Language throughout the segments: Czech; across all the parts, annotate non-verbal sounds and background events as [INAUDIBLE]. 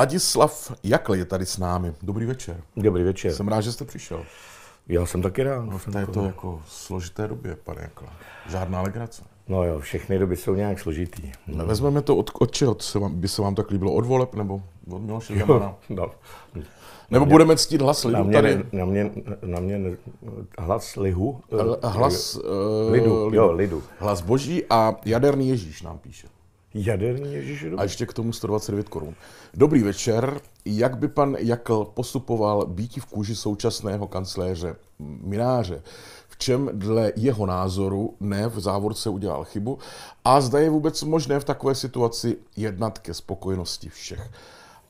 Ladislav Jakl je tady s námi. Dobrý večer. Dobrý večer. Jsem rád, že jste přišel. Já jsem taky rád. No, v to jako složité době, pane Jakl. Žádná legrace. No jo, všechny doby jsou nějak složitý. No. Vezmeme to od, od čeho? Se vám, by se vám tak líbilo? Od voleb nebo od Miloše No. Nebo mě, budeme ctít hlas lidu na mě, tady? Na mě, na mě hlas lihu? Eh, hlas lidu, eh, lidu. jo, lidu. Hlas boží a jaderný Ježíš nám píše. Jaderný Ježíši. A ještě k tomu 129 korun. Dobrý večer. Jak by pan Jakl postupoval býti v kůži současného kancléře Mináře? V čem dle jeho názoru ne v závorce udělal chybu? A zda je vůbec možné v takové situaci jednat ke spokojenosti všech?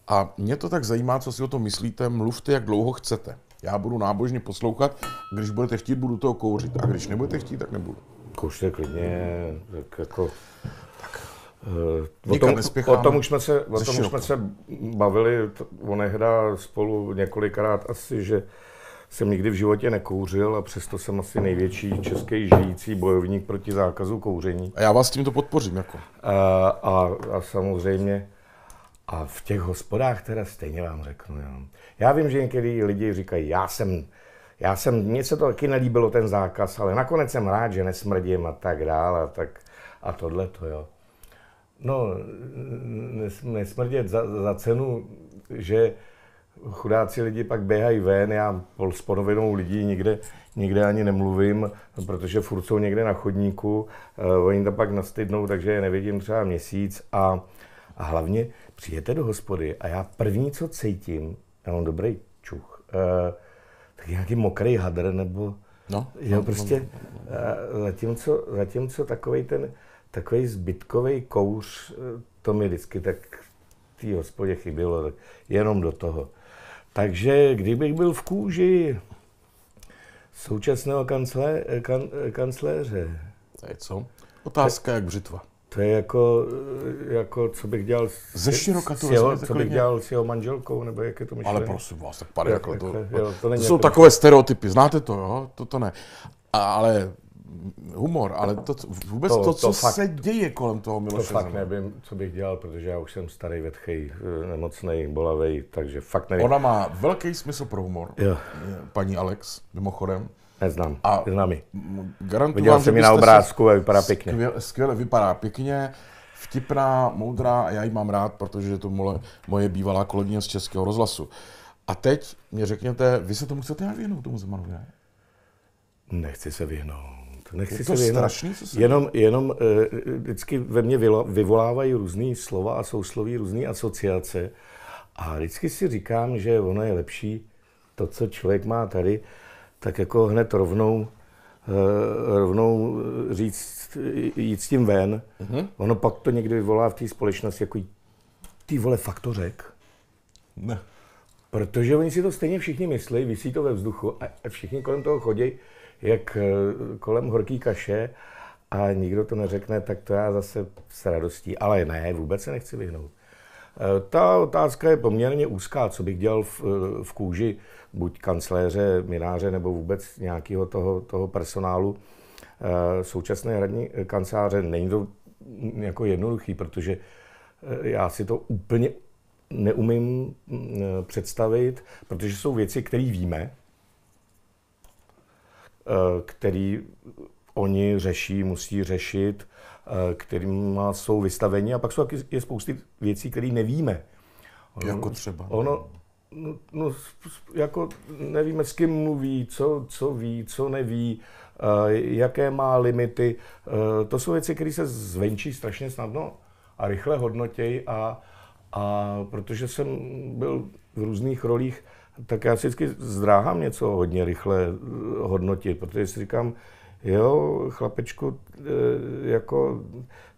A mě to tak zajímá, co si o tom myslíte. Mluvte, jak dlouho chcete. Já budu nábožně poslouchat. Když budete chtít, budu toho kouřit. A když nebudete chtít, tak nebudu. Kouřte klidně, tak jako Eh, o tom, o tom už jsme se, o tom už jsme se bavili onehda spolu několikrát asi, že jsem nikdy v životě nekouřil a přesto jsem asi největší český žijící bojovník proti zákazu kouření. A já vás s tímto podpořím. Jako. A, eh, a, a samozřejmě a v těch hospodách teda stejně vám řeknu. Jo. Já vím, že někdy lidi říkají, já jsem, já jsem, mně se to taky nelíbilo ten zákaz, ale nakonec jsem rád, že nesmrdím a tak dále a, tak, a tohle to jo. No, nesmrdět za, za cenu, že chudáci lidi pak běhají ven, já s polovinou lidí nikde, nikde ani nemluvím, protože furt jsou někde na chodníku, uh, oni tam pak nastydnou, takže je nevidím třeba měsíc a, a hlavně přijete do hospody a já první, co cítím, já mám dobrý čuch, uh, tak nějaký mokrý hadr nebo... No, jo, no, prostě, no, no, no. Eh, zatímco, zatímco takový ten takový zbytkový kouř, eh, to mi vždycky tak v té hospodě chybělo, tak jenom do toho. Takže kdybych byl v kůži současného kanclé, eh, kan, eh, kancléře. To je co? Otázka jak břitva. To je jako, jako co bych dělal s, Ze široka to s jeho, co bych dělal s jeho manželkou, nebo jak je to myšlené. Ale prosím vás, tak pade, jako to, jo, to, to, to jsou jako... takové stereotypy, znáte to, jo? To, to ne. A, ale humor, ale to, co, vůbec to, to, co fakt, se děje kolem toho Miloše To fakt nevím, co bych dělal, protože já už jsem starý, vetchej, eh, nemocný, bolavý, takže fakt nevím. Ona má velký smysl pro humor, jo. paní Alex, mimochodem. Neznám, a znám ji. Viděl vám, jsem ji na obrázku a vypadá pěkně. Skvěle, skvěle vypadá pěkně vtipná, moudrá a já ji mám rád, protože je to mole, moje bývalá kolegyně z Českého rozhlasu. A teď mě řekněte, vy se tomu chcete nějak vyhnout, tomu Zemanovi, ne? Nechci se vyhnout. To nechci je to si strašný, strašný, co se jenom, jenom eh, vždycky ve mně vyvolávají různé slova a sousloví, různé asociace. A vždycky si říkám, že ono je lepší to, co člověk má tady, tak jako hned rovnou eh, rovnou eh, říct, jít s tím ven. mm Ono pak to někdy vyvolá v té společnosti jako ty vole, fakt to řek? Ne. Protože oni si to stejně všichni myslí, vysí to ve vzduchu a všichni kolem toho chodí jak eh, kolem horký kaše a nikdo to neřekne, tak to já zase s radostí, ale ne, vůbec se nechci vyhnout. Eh, ta otázka je poměrně úzká, co bych dělal v, eh, v kůži buď kancléře, mináře nebo vůbec nějakého toho, toho personálu současné hradní kanceláře. Není to jako jednoduchý, protože já si to úplně neumím mm, představit, protože jsou věci, které víme, Eh, který oni řeší, musí řešit, eh, kterým jsou vystaveni. A pak jsou taky je spousty věcí, které nevíme. Ono, jako třeba? Ono, no, no, no jako nevíme, s kým mluví, co, co ví, co neví, eh, jaké má limity. To jsou věci, které se zvenčí strašně snadno a rychle hodnotějí. A, a protože jsem byl v různých rolích, tak já vždycky zdráhám něco hodně rychle eh, hodnotit, protože si říkám, jo, chlapečku, eh, jako,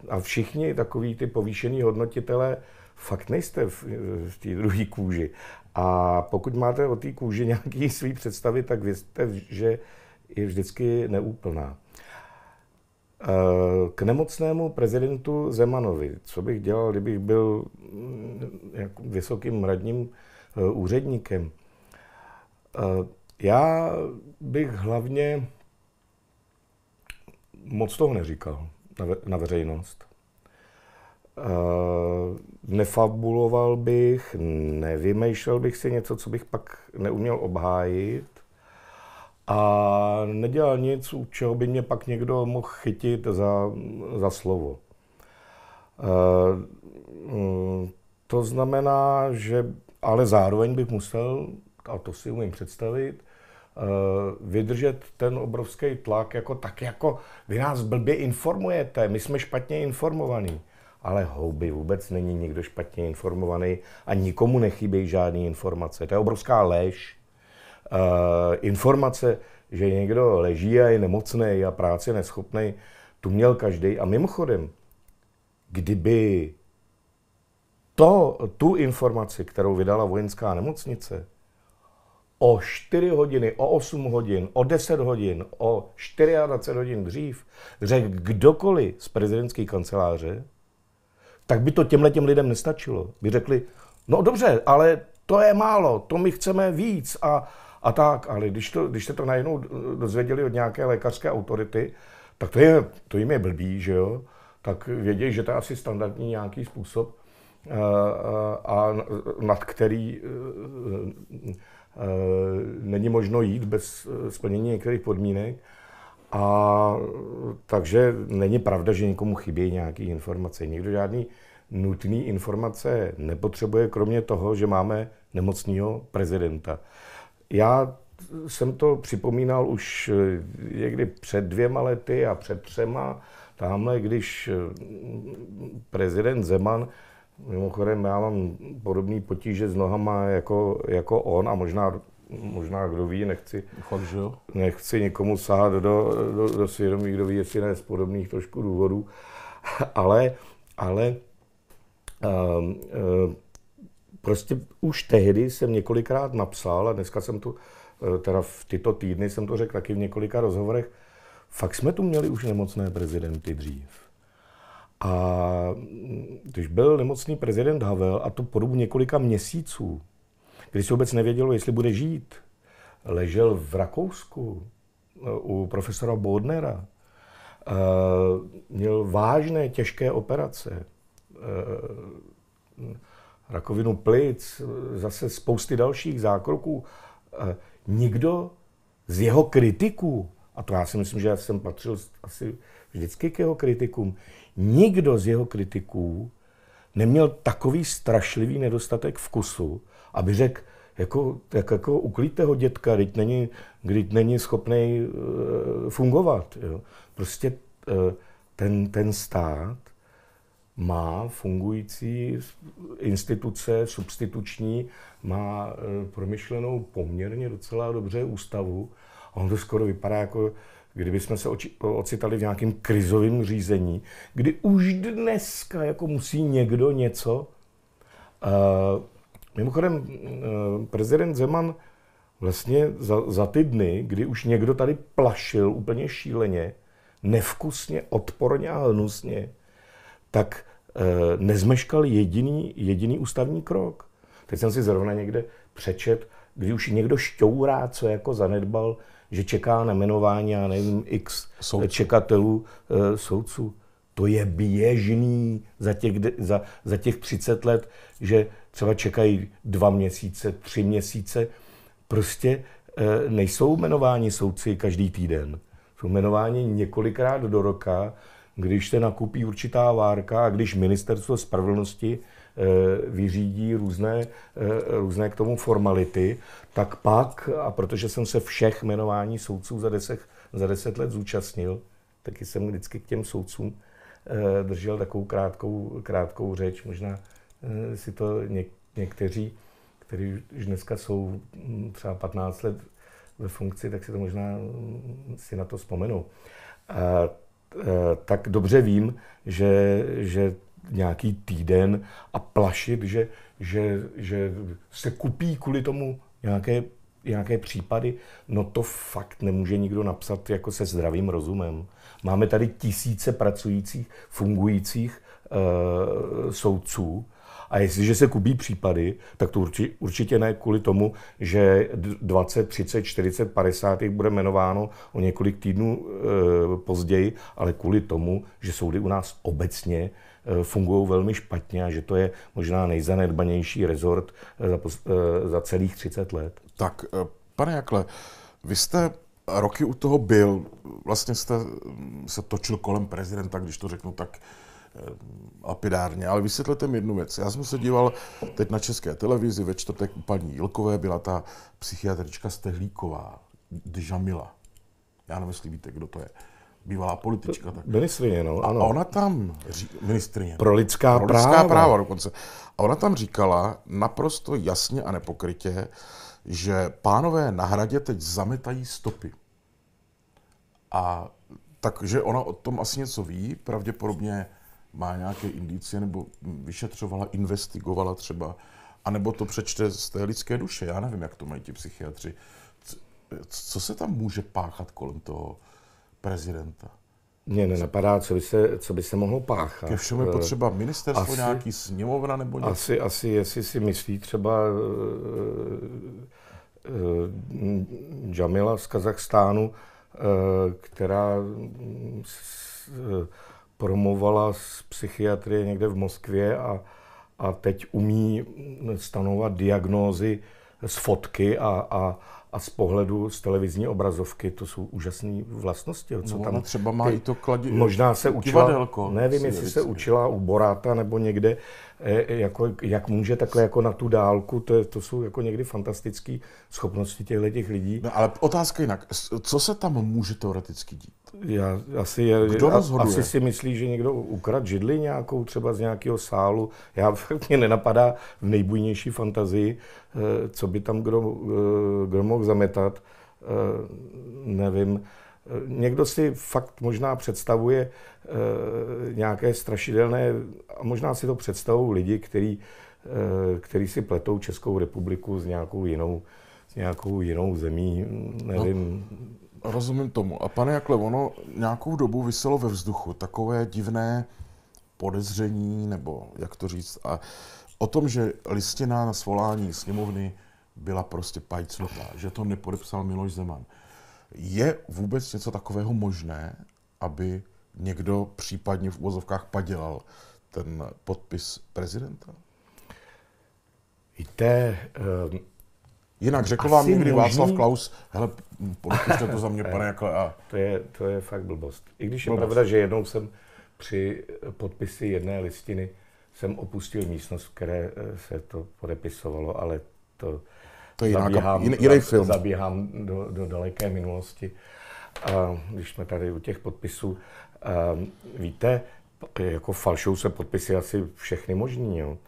a všichni takový ty povýšený hodnotitelé, fakt nejste v, v té druhé kůži. A pokud máte o té kůži nějaký [LAUGHS] své představy, tak věřte, že je vždycky neúplná. Eh, k nemocnému prezidentu Zemanovi. Co bych dělal, kdybych byl mm, vysokým radním úředníkem? Eh, já bych hlavně moc toho neříkal na, ve, na veřejnost. Uh, nefabuloval bych, nevymýšlel bych si něco, co bych pak neuměl obhájit a nedělal nic, u čeho by mě pak někdo mohl chytit za, za slovo. Uh, to znamená, že ale zároveň bych musel a to si umím představit, eh, vydržet ten obrovský tlak, jako tak jako vy nás blbě informujete, my jsme špatně informovaní. Ale houby vůbec není nikdo špatně informovaný a nikomu nechybějí žádné informace. To je obrovská lež. Eh, informace, že někdo leží a je nemocný a práci neschopný, tu měl každý. A mimochodem, kdyby to, tu informaci, kterou vydala vojenská nemocnice, o 4 hodiny, o 8 hodin, o 10 hodin, o 24 hodin dřív řekl kdokoliv z prezidentské kanceláře, tak by to těmhle těm lidem nestačilo. By řekli, no dobře, ale to je málo, to my chceme víc a, a tak. Ale když, to, když se to najednou dozvěděli od nějaké lékařské autority, tak to, je, to jim je blbý, že jo? Tak vědějí, že to je asi standardní nějaký způsob, a, eh, eh, a nad který eh, Eh, není možno jít bez eh, splnění některých podmínek. A takže není pravda, že někomu chybějí nějaké informace. Nikdo žádný nutný informace nepotřebuje, kromě toho, že máme nemocného prezidenta. Já jsem to připomínal už eh, někdy před dvěma lety a před třema, tamhle, když prezident Zeman Mimochodem, já mám podobný potíže s nohama jako, jako on a možná, možná kdo ví, nechci, Fakt, že? nechci nikomu sahat do, do, do svědomí, kdo ví, jestli ne z podobných trošku důvodů, [LAUGHS] ale, ale um, um, prostě už tehdy jsem několikrát napsal a dneska jsem tu, e, teda v tyto týdny jsem to řekl taky v několika rozhovorech, fakt jsme tu měli už nemocné prezidenty dřív. A když byl nemocný prezident Havel, a to po dobu několika měsíců, když se vůbec nevědělo, jestli bude žít, ležel v Rakousku eh, u profesora Bodnera, eh, měl vážné, těžké operace, eh, rakovinu plic, zase spousty dalších zákroků. Nikdo z jeho kritiků, a to já si myslím, že já jsem patřil asi vždycky k jeho kritikům, Nikdo z jeho kritiků neměl takový strašlivý nedostatek vkusu, aby řekl, jako, tak jako uklíte ho dětka, když není, když není schopný uh, e, fungovat. Jo. Prostě uh, ten, ten stát má fungující instituce substituční, má uh, promyšlenou poměrně docela dobře ústavu a on to skoro vypadá jako, kdyby jsme se ocitali v nějakém krizovém řízení, kdy už dneska jako musí někdo něco. Uh, mimochodem, uh, prezident Zeman vlastně za, za ty dny, kdy už někdo tady plašil úplně šíleně, nevkusně, odporně a hnusně, tak e, nezmeškal jediný, jediný ústavní krok. Teď jsem si zrovna někde přečet, kdy už někdo šťourá, co jako zanedbal že čeká na jmenování, já nevím, x soudců. čekatelů e, soudců. To je běžný za těch, za, za těch 30 let, že třeba čekají dva měsíce, tři měsíce. Prostě e, nejsou jmenováni soudci každý týden. Jsou jmenováni několikrát do roka, když se nakupí určitá várka a když ministerstvo spravedlnosti Eh, vyřídí různé, eh, různé k tomu formality, tak pak, a protože jsem se všech jmenování soudců za deset, za deset let zúčastnil, taky jsem vždycky k těm soudcům eh, držel takovou krátkou, krátkou řeč. Možná si to něk, někteří, kteří už dneska jsou hm, třeba 15 let ve funkci, tak si to možná hm, si na to vzpomenou. A, a, tak dobře vím, že, že nějaký týden a plašit, že, že, že se kupí kvůli tomu nějaké, nějaké případy, no to fakt nemůže nikdo napsat jako se zdravým rozumem. Máme tady tisíce pracujících, fungujících e, soudců, a jestliže se kubí případy, tak to urči, určitě ne kvůli tomu, že 20, 30, 40, 50 jich bude jmenováno o několik týdnů e, později, ale kvůli tomu, že soudy u nás obecně Eh, fungují velmi špatně a že to je možná nejzanedbanější rezort eh, za, eh, za celých 30 let. Tak, pane Jakle, vy jste roky u toho byl, vlastně jste hm, se točil kolem prezidenta, když to řeknu tak lapidárně, ale vysvětlete mi jednu věc. Já jsem se díval teď na české televizi, ve čtvrtek u paní Jilkové byla ta psychiatrička Stehlíková, Džamila. Já nevím, víte, kdo to je bývalá politička. Tak. Ministrině, no, ano. A ona tam, ří, ministrině. Pro lidská pro práva. práva dokonce. A ona tam říkala naprosto jasně a nepokrytě, že pánové na hradě teď zametají stopy. A takže ona o tom asi něco ví, pravděpodobně má nějaké indicie, nebo vyšetřovala, investigovala třeba, anebo to přečte z té lidské duše. Já nevím, jak to mají ti psychiatři. Co se tam může páchat kolem toho? prezidenta. Mně nenapadá, co by se, co by se mohlo páchat. Ke všemu je potřeba ministerstvo, asi, nějaký sněmovna nebo něco? Asi, asi, jestli si myslí třeba uh, uh, Jamila z Kazachstánu, uh, která s, uh, promovala z psychiatrie někde v Moskvě a, a teď umí stanovat diagnózy z fotky a, a, a z pohledu z televizní obrazovky to jsou úžasné vlastnosti. Co no, tam no, třeba má ty, i to kladě... Možná se učila, nevím, jestli se učila u Boráta nebo někde, E, e, jako, jak může takhle jako na tu dálku, to, je, to jsou jako někdy fantastické schopnosti těchto těch lidí. No ale otázka jinak, co se tam může teoreticky dít? Já, asi, je, Kdo a, asi si myslí, že někdo ukrad židli nějakou třeba z nějakého sálu. Já [LAUGHS] mě nenapadá v nejbujnější fantazii, e, co by tam kdo, kdo mohl zametat, nevím. Někdo si fakt možná představuje e, nějaké strašidelné, a možná si to představují lidi, který, e, který si pletou Českou republiku s nějakou jinou, s nějakou jinou zemí, nevím. No, rozumím tomu. A pane Jakle, ono nějakou dobu vyselo ve vzduchu takové divné podezření, nebo jak to říct, a o tom, že listina na svolání sněmovny byla prostě pajcnutá, že to nepodepsal Miloš Zeman. Je vůbec něco takového možné, aby někdo případně v úvozovkách padělal ten podpis prezidenta? Víte, um, Jinak řekl vám někdy možný... Václav Klaus, hele, podpište to za mě, [LAUGHS] pane Jakle. A... To, je, to je fakt blbost. I když je blbost. pravda, že jednou jsem při podpisy jedné listiny jsem opustil místnost, v které eh, se to podepisovalo, ale to to je jiná zabíhám, jiný, jiný film. Zabíhám do, do daleké minulosti, když jsme tady u těch podpisů. Ehm, víte, jako falšou se podpisy asi všechny možní, jo.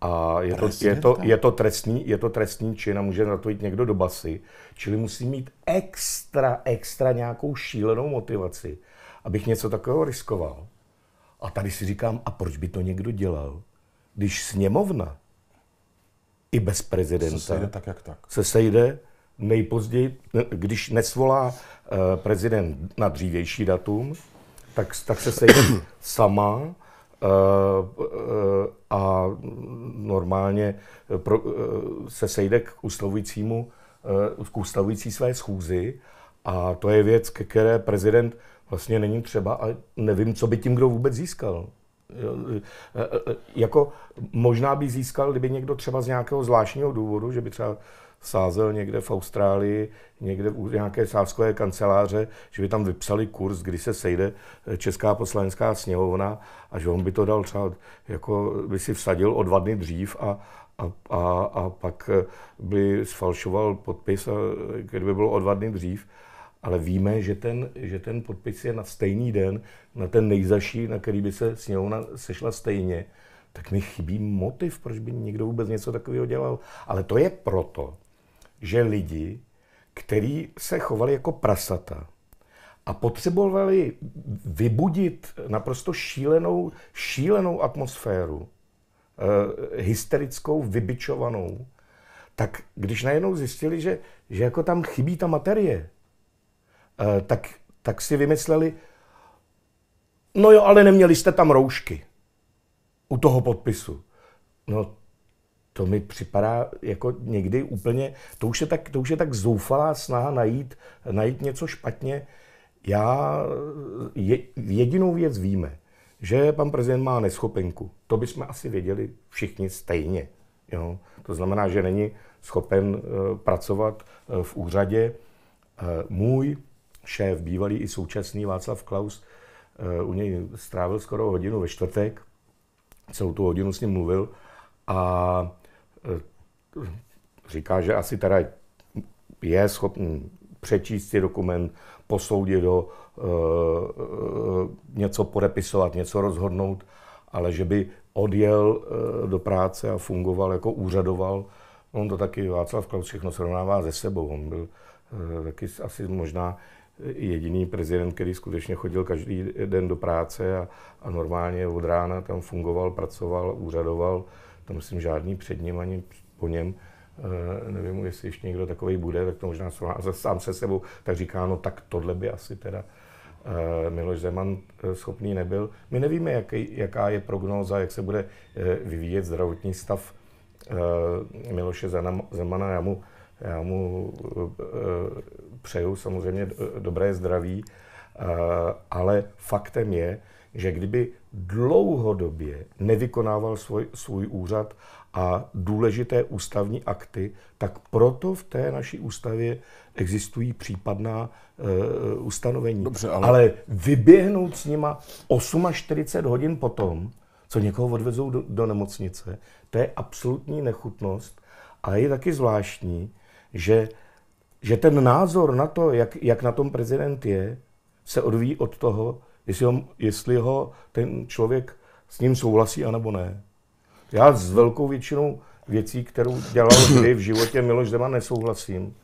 A je to, je, to, je, to trestný, je to trestný čin a může na to jít někdo do basy. Čili musí mít extra, extra nějakou šílenou motivaci, abych něco takového riskoval. A tady si říkám, a proč by to někdo dělal? Když sněmovna i bez prezidenta. Se sejde tak, jak tak. Se sejde nejpozději, když nesvolá eh, prezident na dřívější datum, tak, tak se sejde [COUGHS] sama eh, eh, a normálně se sejde k ustavujícímu, k ustavující své schůzi a to je věc, ke které prezident vlastně není třeba a nevím, co by tím kdo vůbec získal. E, e, e, jako možná by získal, kdyby někdo třeba z nějakého zvláštního důvodu, že by třeba sázel někde v Austrálii, někde u nějaké sázkové kanceláře, že by tam vypsali kurz, kdy se sejde Česká poslanecká sněhovna a že on by to dal třeba, jako by si vsadil o dva dny dřív a, a, a, a pak by sfalšoval podpis, kdyby bylo o dva dny dřív, ale víme, že ten, že ten podpis je na stejný den, na ten nejzaší, na který by se sněmovna sešla stejně, tak mi chybí motiv, proč by někdo vůbec něco takového dělal. Ale to je proto, že lidi, kteří se chovali jako prasata a potřebovali vybudit naprosto šílenou, šílenou atmosféru, eh, hysterickou, vybičovanou, tak když najednou zjistili, že, že jako tam chybí ta materie, Eh, tak, tak si vymysleli, no jo, ale neměli jste tam roušky u toho podpisu. No to mi připadá jako někdy úplně, to už je tak, to už je tak zoufalá snaha najít, najít něco špatně. Já je, jedinou věc víme, že pan prezident má neschopenku. To bychom asi věděli všichni stejně. Jo? To znamená, že není schopen eh, pracovat eh, v úřadě. Můj šéf, bývalý i současný Václav Klaus, eh, u něj strávil skoro hodinu ve čtvrtek, celou tu hodinu s ním mluvil a eh, říká, že asi teda je schopný přečíst si dokument, posoudit ho, eh, něco podepisovat, něco rozhodnout, ale že by odjel do práce a fungoval jako úřadoval. On to taky Václav Klaus všechno srovnává se sebou. On byl taky asi možná jediný prezident, který skutečně chodil každý den do práce a, a normálně od rána tam fungoval, pracoval, úřadoval. To myslím, žádný před ním ani po něm. E, nevím, jestli ještě někdo takový bude, tak to možná [LAUGHS] sám se sebou tak říká, no tak tohle by asi teda e, Miloš Zeman e, schopný nebyl. My nevíme, jaký, jaká je prognóza, jak se bude e, vyvíjet zdravotní stav e, Miloše Zemana. Já mu já mu eh, přeju samozřejmě eh, dobré zdraví, eh, ale faktem je, že kdyby dlouhodobě nevykonával svůj, svůj úřad a důležité ústavní akty, tak proto v té naší ústavě existují případná uh, ustanovení. Dobře, ale... ale vyběhnout s nima 48 hodin potom, co někoho odvezou do, do nemocnice, to je absolutní nechutnost a je taky zvláštní, že, že ten názor na to, jak, jak na tom prezident je, se odvíjí od toho, jestli ho, jestli ho ten člověk s ním souhlasí, anebo ne. Já s velkou většinou věcí, kterou dělal kdy [COUGHS] v životě Miloš Zeman, nesouhlasím,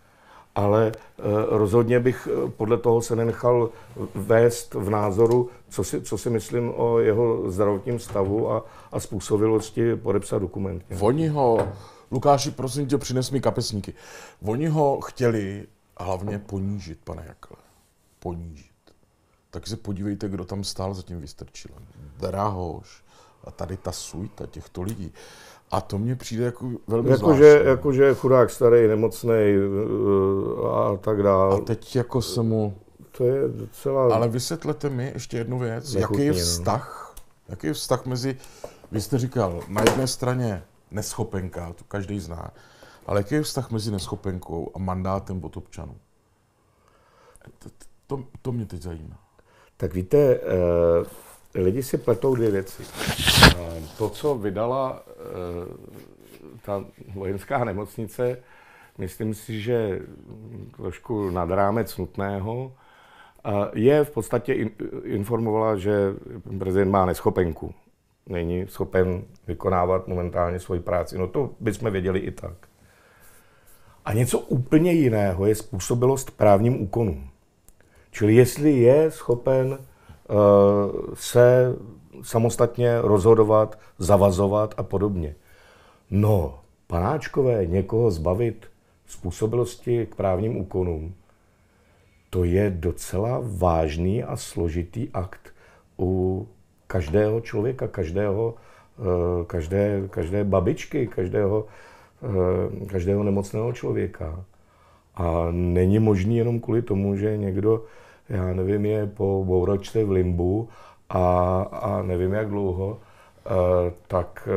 ale eh, rozhodně bych eh, podle toho se nenechal vést v názoru, co si, co si myslím o jeho zdravotním stavu a, a způsobilosti podepsat dokument. Oni ho Lukáši, prosím tě, přines mi kapesníky. Oni ho chtěli hlavně ponížit, pane Jakle. Ponížit. Tak se podívejte, kdo tam stál za tím vystrčilem. Drahoš a tady ta sujta těchto lidí. A to mně přijde jako velmi jako zvláštní. Jakože je chudák starý, nemocný eh, a tak dále. A teď jako se mu... To je docela... Ale vysvětlete mi ještě jednu věc. Nechutně, jaký je no. vztah? No. Jaký je vztah mezi... Vy jste říkal, na jedné straně neschopenka, to každý zná. Ale jaký je vztah mezi neschopenkou a mandátem od občanů? To, to, to mě teď zajímá. Tak víte, eh, lidi si pletou dvě věci. Eh, to, co vydala eh, ta vojenská nemocnice, myslím si, že trošku nad rámec nutného, eh, je v podstatě informovala, že prezident má neschopenku není schopen vykonávat momentálně svoji práci. No to bychom věděli i tak. A něco úplně jiného je způsobilost právním úkonům. Čili jestli je schopen uh, se samostatně rozhodovat, zavazovat a podobně. No, panáčkové někoho zbavit způsobilosti k právním úkonům, to je docela vážný a složitý akt u každého člověka, každého, eh, každé, každé babičky, každého, eh, každého nemocného člověka. A není možný jenom kvůli tomu, že někdo, já nevím, je po bouročce v limbu a, a nevím jak dlouho, eh, tak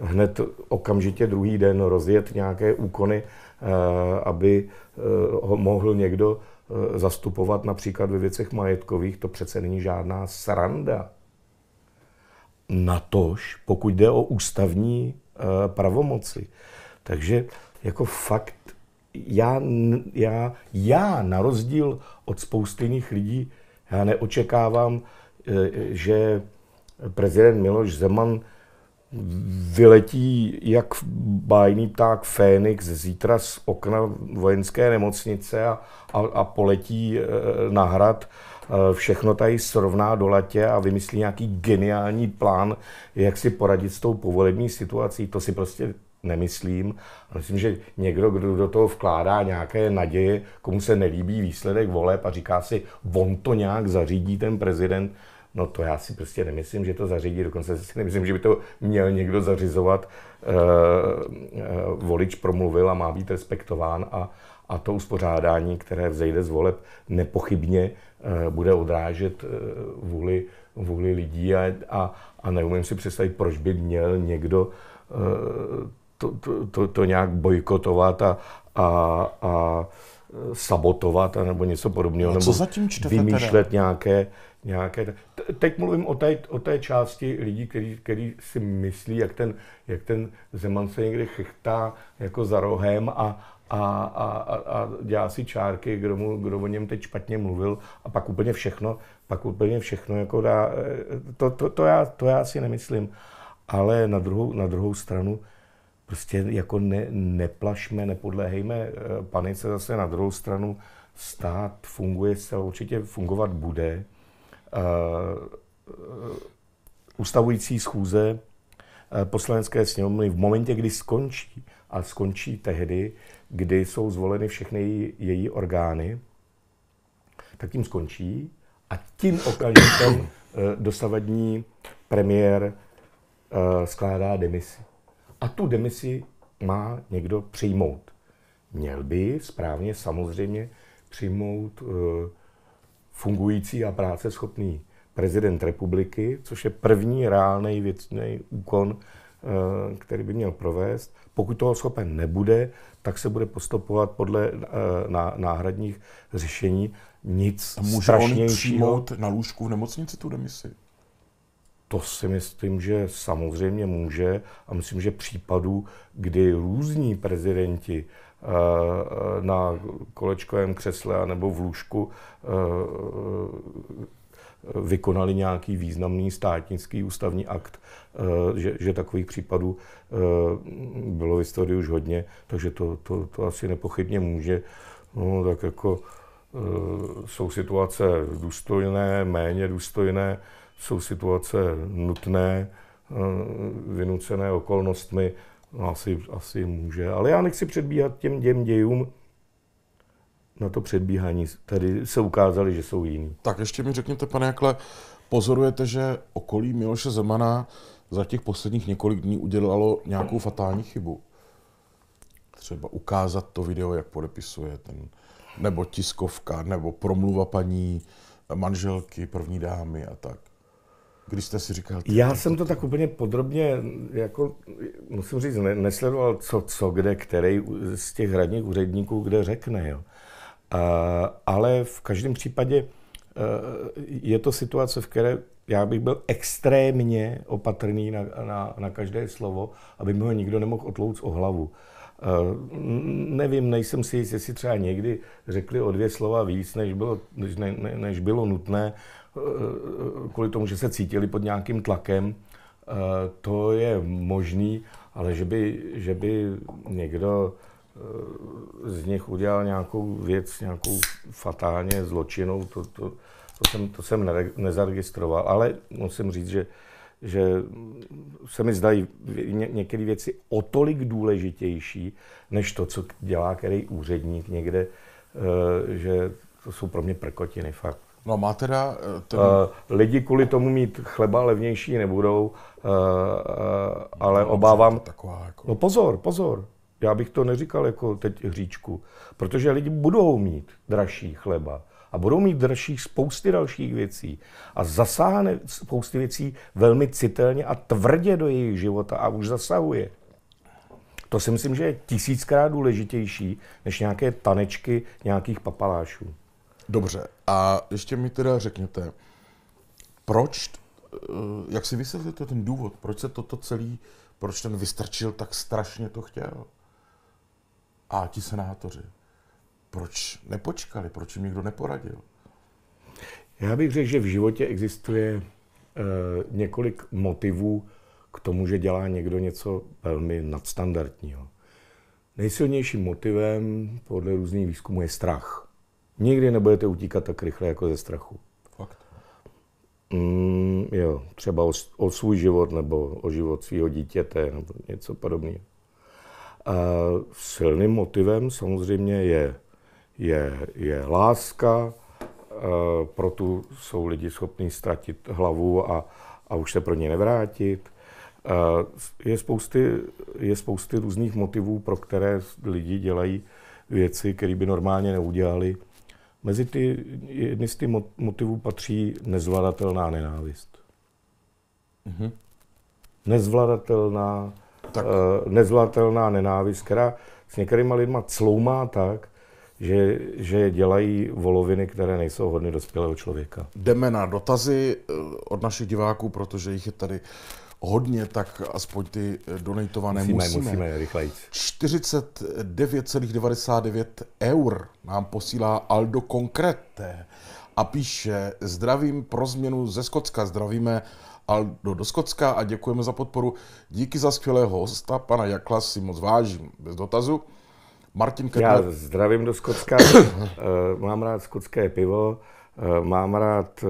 hned okamžitě druhý den rozjet nějaké úkony, aby ho mohl někdo Eh, zastupovat například ve věcech majetkových, to přece není žádná sranda. Natož, pokud jde o ústavní eh, pravomoci. Takže jako fakt, já, já, já na rozdíl od spousty jiných lidí, já neočekávám, eh, že prezident Miloš Zeman vyletí jak bájný pták Fénix zítra z okna vojenské nemocnice a, a, a poletí e, na hrad. E, všechno tady srovná do latě a vymyslí nějaký geniální plán, jak si poradit s tou povolební situací. To si prostě nemyslím. Myslím, že někdo, kdo do toho vkládá nějaké naděje, komu se nelíbí výsledek voleb a říká si, on to nějak zařídí ten prezident, No to já si prostě nemyslím, že to zařídí, dokonce si nemyslím, že by to měl někdo zařizovat. E, e, volič promluvil a má být respektován a, a to uspořádání, které vzejde z voleb, nepochybně e, bude odrážet e, vůli, vůli lidí a, a, a neumím si představit, proč by měl někdo e, to, to, to, to nějak bojkotovat a, a, a sabotovat nebo něco podobného. No, co zatím čtete Vymýšlet teda? nějaké nějaké... Teď mluvím o té, o té části lidí, kteří, kteří si myslí, jak ten, jak ten Zeman se někde chechtá jako za rohem a, a, a, a dělá si čárky, kdo, mu, kdo o něm teď špatně mluvil a pak úplně všechno, pak úplně všechno jako dá, eh, to, to, to, já, to já si nemyslím. Ale na druhou, na druhou stranu, prostě jako ne, neplašme, nepodléhejme eh, panice zase na druhou stranu, stát funguje, se určitě fungovat bude. Eh, ustavující schůze eh, poslanecké sněmovny v momentě, kdy skončí, a skončí tehdy, kdy jsou zvoleny všechny její orgány, tak tím skončí a tím okamžikem [COUGHS] eh, dosavadní premiér skládá demisi. A tu demisi má někdo přijmout. Měl by správně samozřejmě přijmout fungující a práceschopný prezident republiky, což je první reálný věcný úkon, eh, který by měl provést. Pokud toho schopen nebude, tak se bude postupovat podle eh, náhradních řešení. Nic a může strašnějšího. on přijmout na lůžku v nemocnici tu demisi? To si myslím, že samozřejmě může a myslím, že případů, kdy různí prezidenti Eh, na kolečkovém křesle nebo v lůžku eh, vykonali nějaký významný státnický ústavní akt, eh, že, že takových případů bylo v historii už hodně, takže to, to, to asi nepochybně může. No, tak jako jsou situace důstojné, méně důstojné, jsou situace nutné, vynucené okolnostmi, No, asi, asi může, ale já nechci předbíhat těm děm dějům. Na to předbíhání tady se ukázali, že jsou jiní. Tak ještě mi řekněte, pane Jakle, pozorujete, že okolí Miloše Zemana za těch posledních několik dní udělalo nějakou fatální chybu? Třeba ukázat to video, jak podepisuje ten, nebo tiskovka, nebo promluva paní manželky, první dámy a tak když jste si říkal... Já jsem to tak úplně podrobně, jako musím říct, ne, nesledoval, co, co, kde, který z těch hradních úředníků kde řekne. Jo. A, ale v každém případě e, je to situace, v které já bych byl extrémně opatrný na, na, na každé slovo, aby mi ho nikdo nemohl otlouct o hlavu. Eh, nevím, nejsem si jist, jestli třeba někdy řekli o dvě slova víc, než bylo, než, ne, než bylo nutné, eh, kvůli tomu, že se cítili pod nějakým tlakem. Eh, to je možný, ale že by, že by někdo z nich udělal nějakou věc, nějakou fatálně zločinou, to, to, to jsem, to jsem nezaregistroval. Ale musím říct, že že se mi zdají ně, některé věci o tolik důležitější, než to, co dělá který úředník někde, eh, že to jsou pro mě prkotiny fakt. No má teda... Eh, ten... Eh, lidi kvůli tomu mít chleba levnější nebudou, ale no, obávám... Taková jako... No pozor, pozor. Já bych to neříkal jako teď hříčku, protože lidi budou mít dražší chleba a budou mít v dalších spousty dalších věcí a zasáhne spousty věcí velmi citelně a tvrdě do jejich života a už zasahuje. To si myslím, že je tisíckrát důležitější než nějaké tanečky nějakých papalášů. Dobře, a ještě mi teda řekněte, proč, eh, jak si vysvětlíte ten důvod, proč se toto celý, proč ten vystrčil tak strašně to chtěl? A ti senátoři. Proč nepočkali? Proč jim nikdo neporadil? Já bych řekl, že v životě existuje uh, několik motivů k tomu, že dělá někdo něco velmi nadstandardního. Nejsilnějším motivem podle různých výzkumů je strach. Nikdy nebudete utíkat tak rychle jako ze strachu. Fakt? Mm, jo, třeba o, o svůj život nebo o život svého dítěte nebo něco podobného. A silným motivem samozřejmě je je, je láska, eh, pro tu jsou lidi schopní ztratit hlavu a, a už se pro ně nevrátit. Eh, je spousty, je spousty různých motivů, pro které lidi dělají věci, které by normálně neudělali. Mezi ty, jedny z těch motivů patří nezvladatelná nenávist. Mm-hmm. Nezvladatelná, tak. Eh, nezvladatelná nenávist, která s některýma lidma cloumá tak, že, že dělají voloviny, které nejsou hodny dospělého člověka. Jdeme na dotazy eh, od našich diváků, protože jich je tady hodně, tak aspoň ty eh, donatované musíme. Musíme, musíme rychleji. 49,99 eur nám posílá Aldo Konkrete a píše Zdravím pro změnu ze Skocka. Zdravíme Aldo do Skocka a děkujeme za podporu. Díky za skvělého hosta, pana Jakla si moc vážím. Bez dotazu. Martin Kettler. Já zdravím do Skotska, [COUGHS] eh, mám rád skotské pivo, eh, mám rád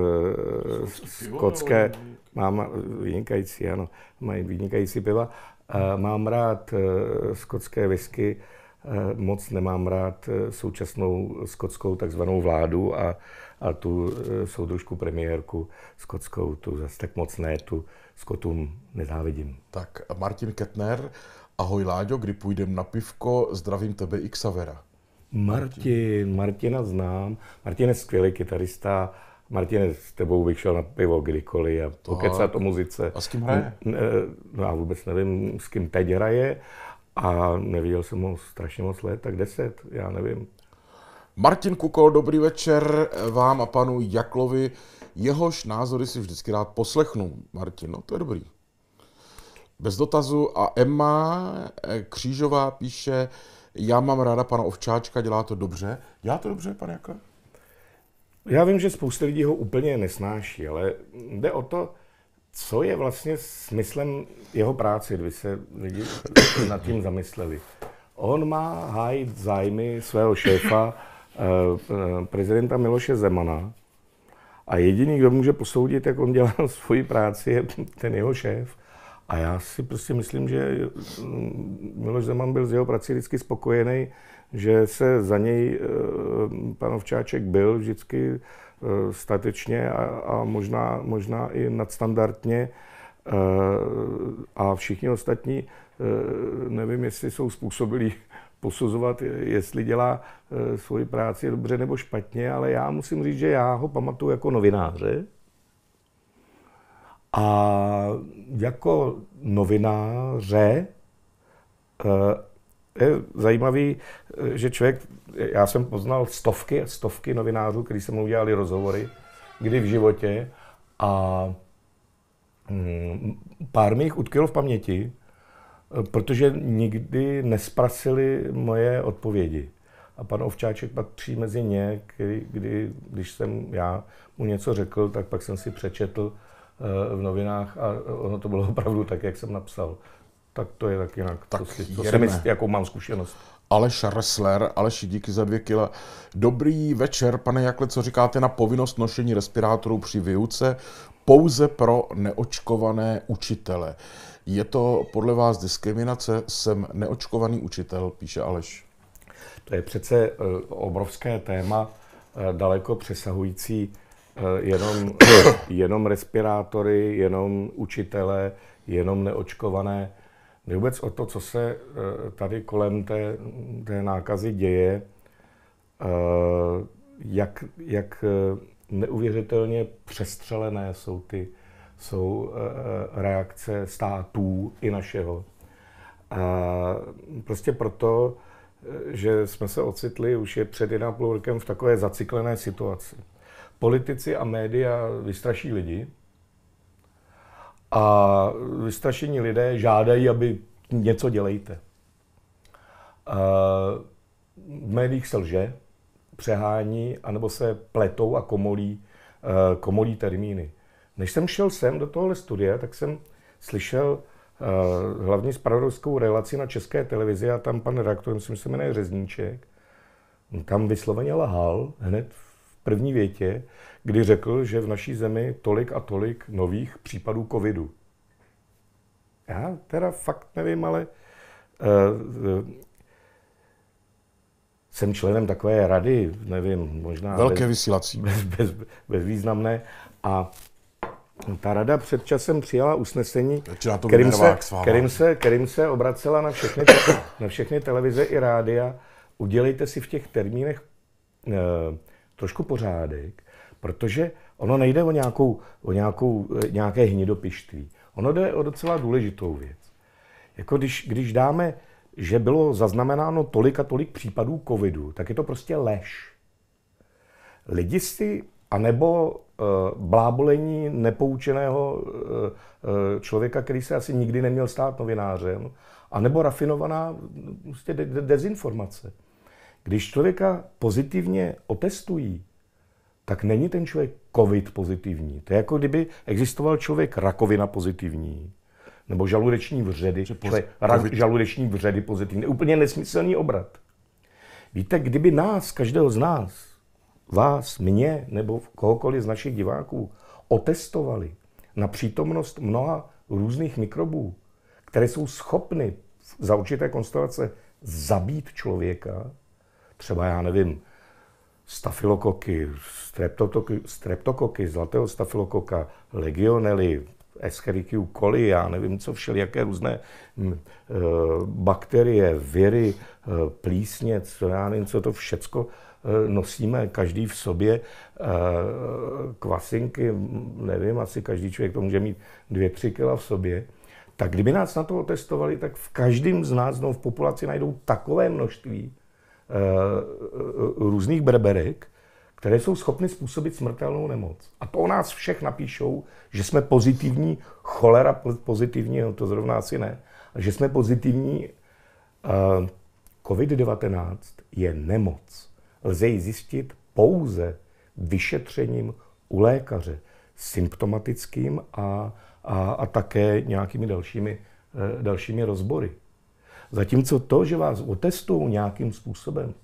eh, skotské, mám vynikající, ano, mají vynikající piva, mám rád skotské whisky, moc nemám rád současnou skotskou takzvanou vládu a, a tu soudružku premiérku skotskou, tu zase tak moc ne, tu Skotům nezávidím. Tak Martin Kettner, Ahoj Láďo, kdy půjdem na pivko, zdravím tebe i Xavera. Martin, Martina znám. Martin je skvělý kytarista. Martin, s tebou bych šel na pivo kdykoliv a pokecat o muzice. A s kým hraje? No já vůbec nevím, s kým teď hraje a neviděl jsem ho strašně moc let, tak deset, já nevím. Martin Kukol, dobrý večer vám a panu Jaklovi. Jehož názory si vždycky rád poslechnu. Martin, no to je dobrý. Bez dotazu. A Emma eh, Křížová píše, já mám ráda pana Ovčáčka, dělá to dobře. Dělá to dobře, pane Jakle? Já vím, že spousta lidí ho úplně nesnáší, ale jde o to, co je vlastně smyslem jeho práce, kdyby se lidi nad tím zamysleli. On má hájit zájmy svého šéfa, eh, eh, prezidenta Miloše Zemana. A jediný, kdo může posoudit, jak on dělá [LAUGHS] svoji práci, je ten jeho šéf. A já si prostě myslím, že mm, Miloš Zeman byl z jeho prací vždycky spokojený, že se za něj eh, pan Ovčáček byl vždycky eh, statečně a, a možná, možná i nadstandardně. Eh, a všichni ostatní, nevím, jestli jsou způsobili [LAUGHS] posuzovat, jestli dělá svoji práci dobře nebo špatně, ale já musím říct, že já ho pamatuju jako novináře. A jako novináře eh, je zajímavý, eh, že člověk, já jsem poznal stovky stovky novinářů, kteří se mnou dělali rozhovory, kdy v životě a mm, pár mi jich utkylo v paměti, eh, protože nikdy nesprasili moje odpovědi. A pan Ovčáček patří mezi ně, kdy, kdy, když jsem já mu něco řekl, tak pak jsem si přečetl Eh, v novinách a ono to bylo [LAUGHS] opravdu tak, jak jsem napsal. Tak to je tak jinak, tak prostě si, to si jakou mám zkušenost. Aleš Ressler, Aleši, díky za dvě kila. Dobrý večer, pane Jakle, co říkáte na povinnost nošení respirátorů při výuce pouze pro neočkované učitele? Je to podle vás diskriminace? Jsem neočkovaný učitel, píše Aleš. To je přece eh, obrovské téma, eh, daleko přesahující Eh, jenom, [COUGHS] jenom respirátory, jenom učitele, jenom neočkované. Jde vůbec o to, co se eh, tady kolem té, té nákazy děje, eh, jak, jak neuvěřitelně přestřelené jsou ty jsou reakce států i našeho. A prostě proto, že jsme se ocitli, už je před půl rokem v takové zaciklené situaci politici a média vystraší lidi a vystrašení lidé žádají, aby něco dělejte. V médiích se lže, přehání, anebo se pletou a komolí, eh, komolí termíny. Než jsem šel sem do tohohle studia, tak jsem slyšel eh, hlavně spravodajskou relaci na české televizi a tam pan redaktor, myslím, se jmenuje Řezníček, tam vysloveně lahal hned v první větě, kdy řekl, že v naší zemi tolik a tolik nových případů covidu. Já teda fakt nevím, ale uh, uh, jsem členem takové rady, nevím, možná... Velké bez, vysílací. [LAUGHS] Bez, bez, bezvýznamné. A ta rada před časem přijala usnesení, kterým se, kterým, se, kterým se obracela na všechny, na všechny televize i rádia. Udělejte si v těch termínech eh, trošku pořádek, protože ono nejde o, nějakou, o nějakou, e, nějaké hnidopištví. Ono jde o docela důležitou věc. Jako když, když dáme, že bylo zaznamenáno tolik a tolik případů covidu, tak je to prostě lež. Lidi si, anebo uh, blábolení nepoučeného uh, člověka, který se asi nikdy neměl stát novinářem, anebo rafinovaná prostě de- de- dezinformace. Když člověka pozitivně otestují, tak není ten člověk covid pozitivní. To je jako kdyby existoval člověk rakovina pozitivní, nebo žaludeční vředy, člověk, ra, žaludeční vředy pozitivní. Úplně nesmyslný obrat. Víte, kdyby nás, každého z nás, vás, mě nebo kohokoliv z našich diváků otestovali na přítomnost mnoha různých mikrobů, které jsou schopny za určité konstelace zabít člověka, třeba, já nevím, stafilokoky, streptokoky, streptokoky zlatého stafilokoka, legionely, Escherichia coli, já nevím co, všelijaké různé eh, bakterie, viry, eh, plísně, co já nevím, co to všecko eh, nosíme, každý v sobě, kvasinky, nevím, asi každý člověk to může mít dvě, tři kila v sobě. Tak kdyby nás na to otestovali, tak v každém z nás, no v populaci najdou takové množství, Eh, různých berberik, které jsou schopny způsobit smrtelnou nemoc. A to o nás všech napíšou, že jsme pozitivní, cholera pozitivní, no to zrovna asi ne, že jsme pozitivní. Eh, COVID-19 je nemoc. Lze ji zjistit pouze vyšetřením u lékaře, symptomatickým a, a, a také nějakými dalšími, eh, dalšími rozbory. Zatímco to, že vás otestují nějakým způsobem,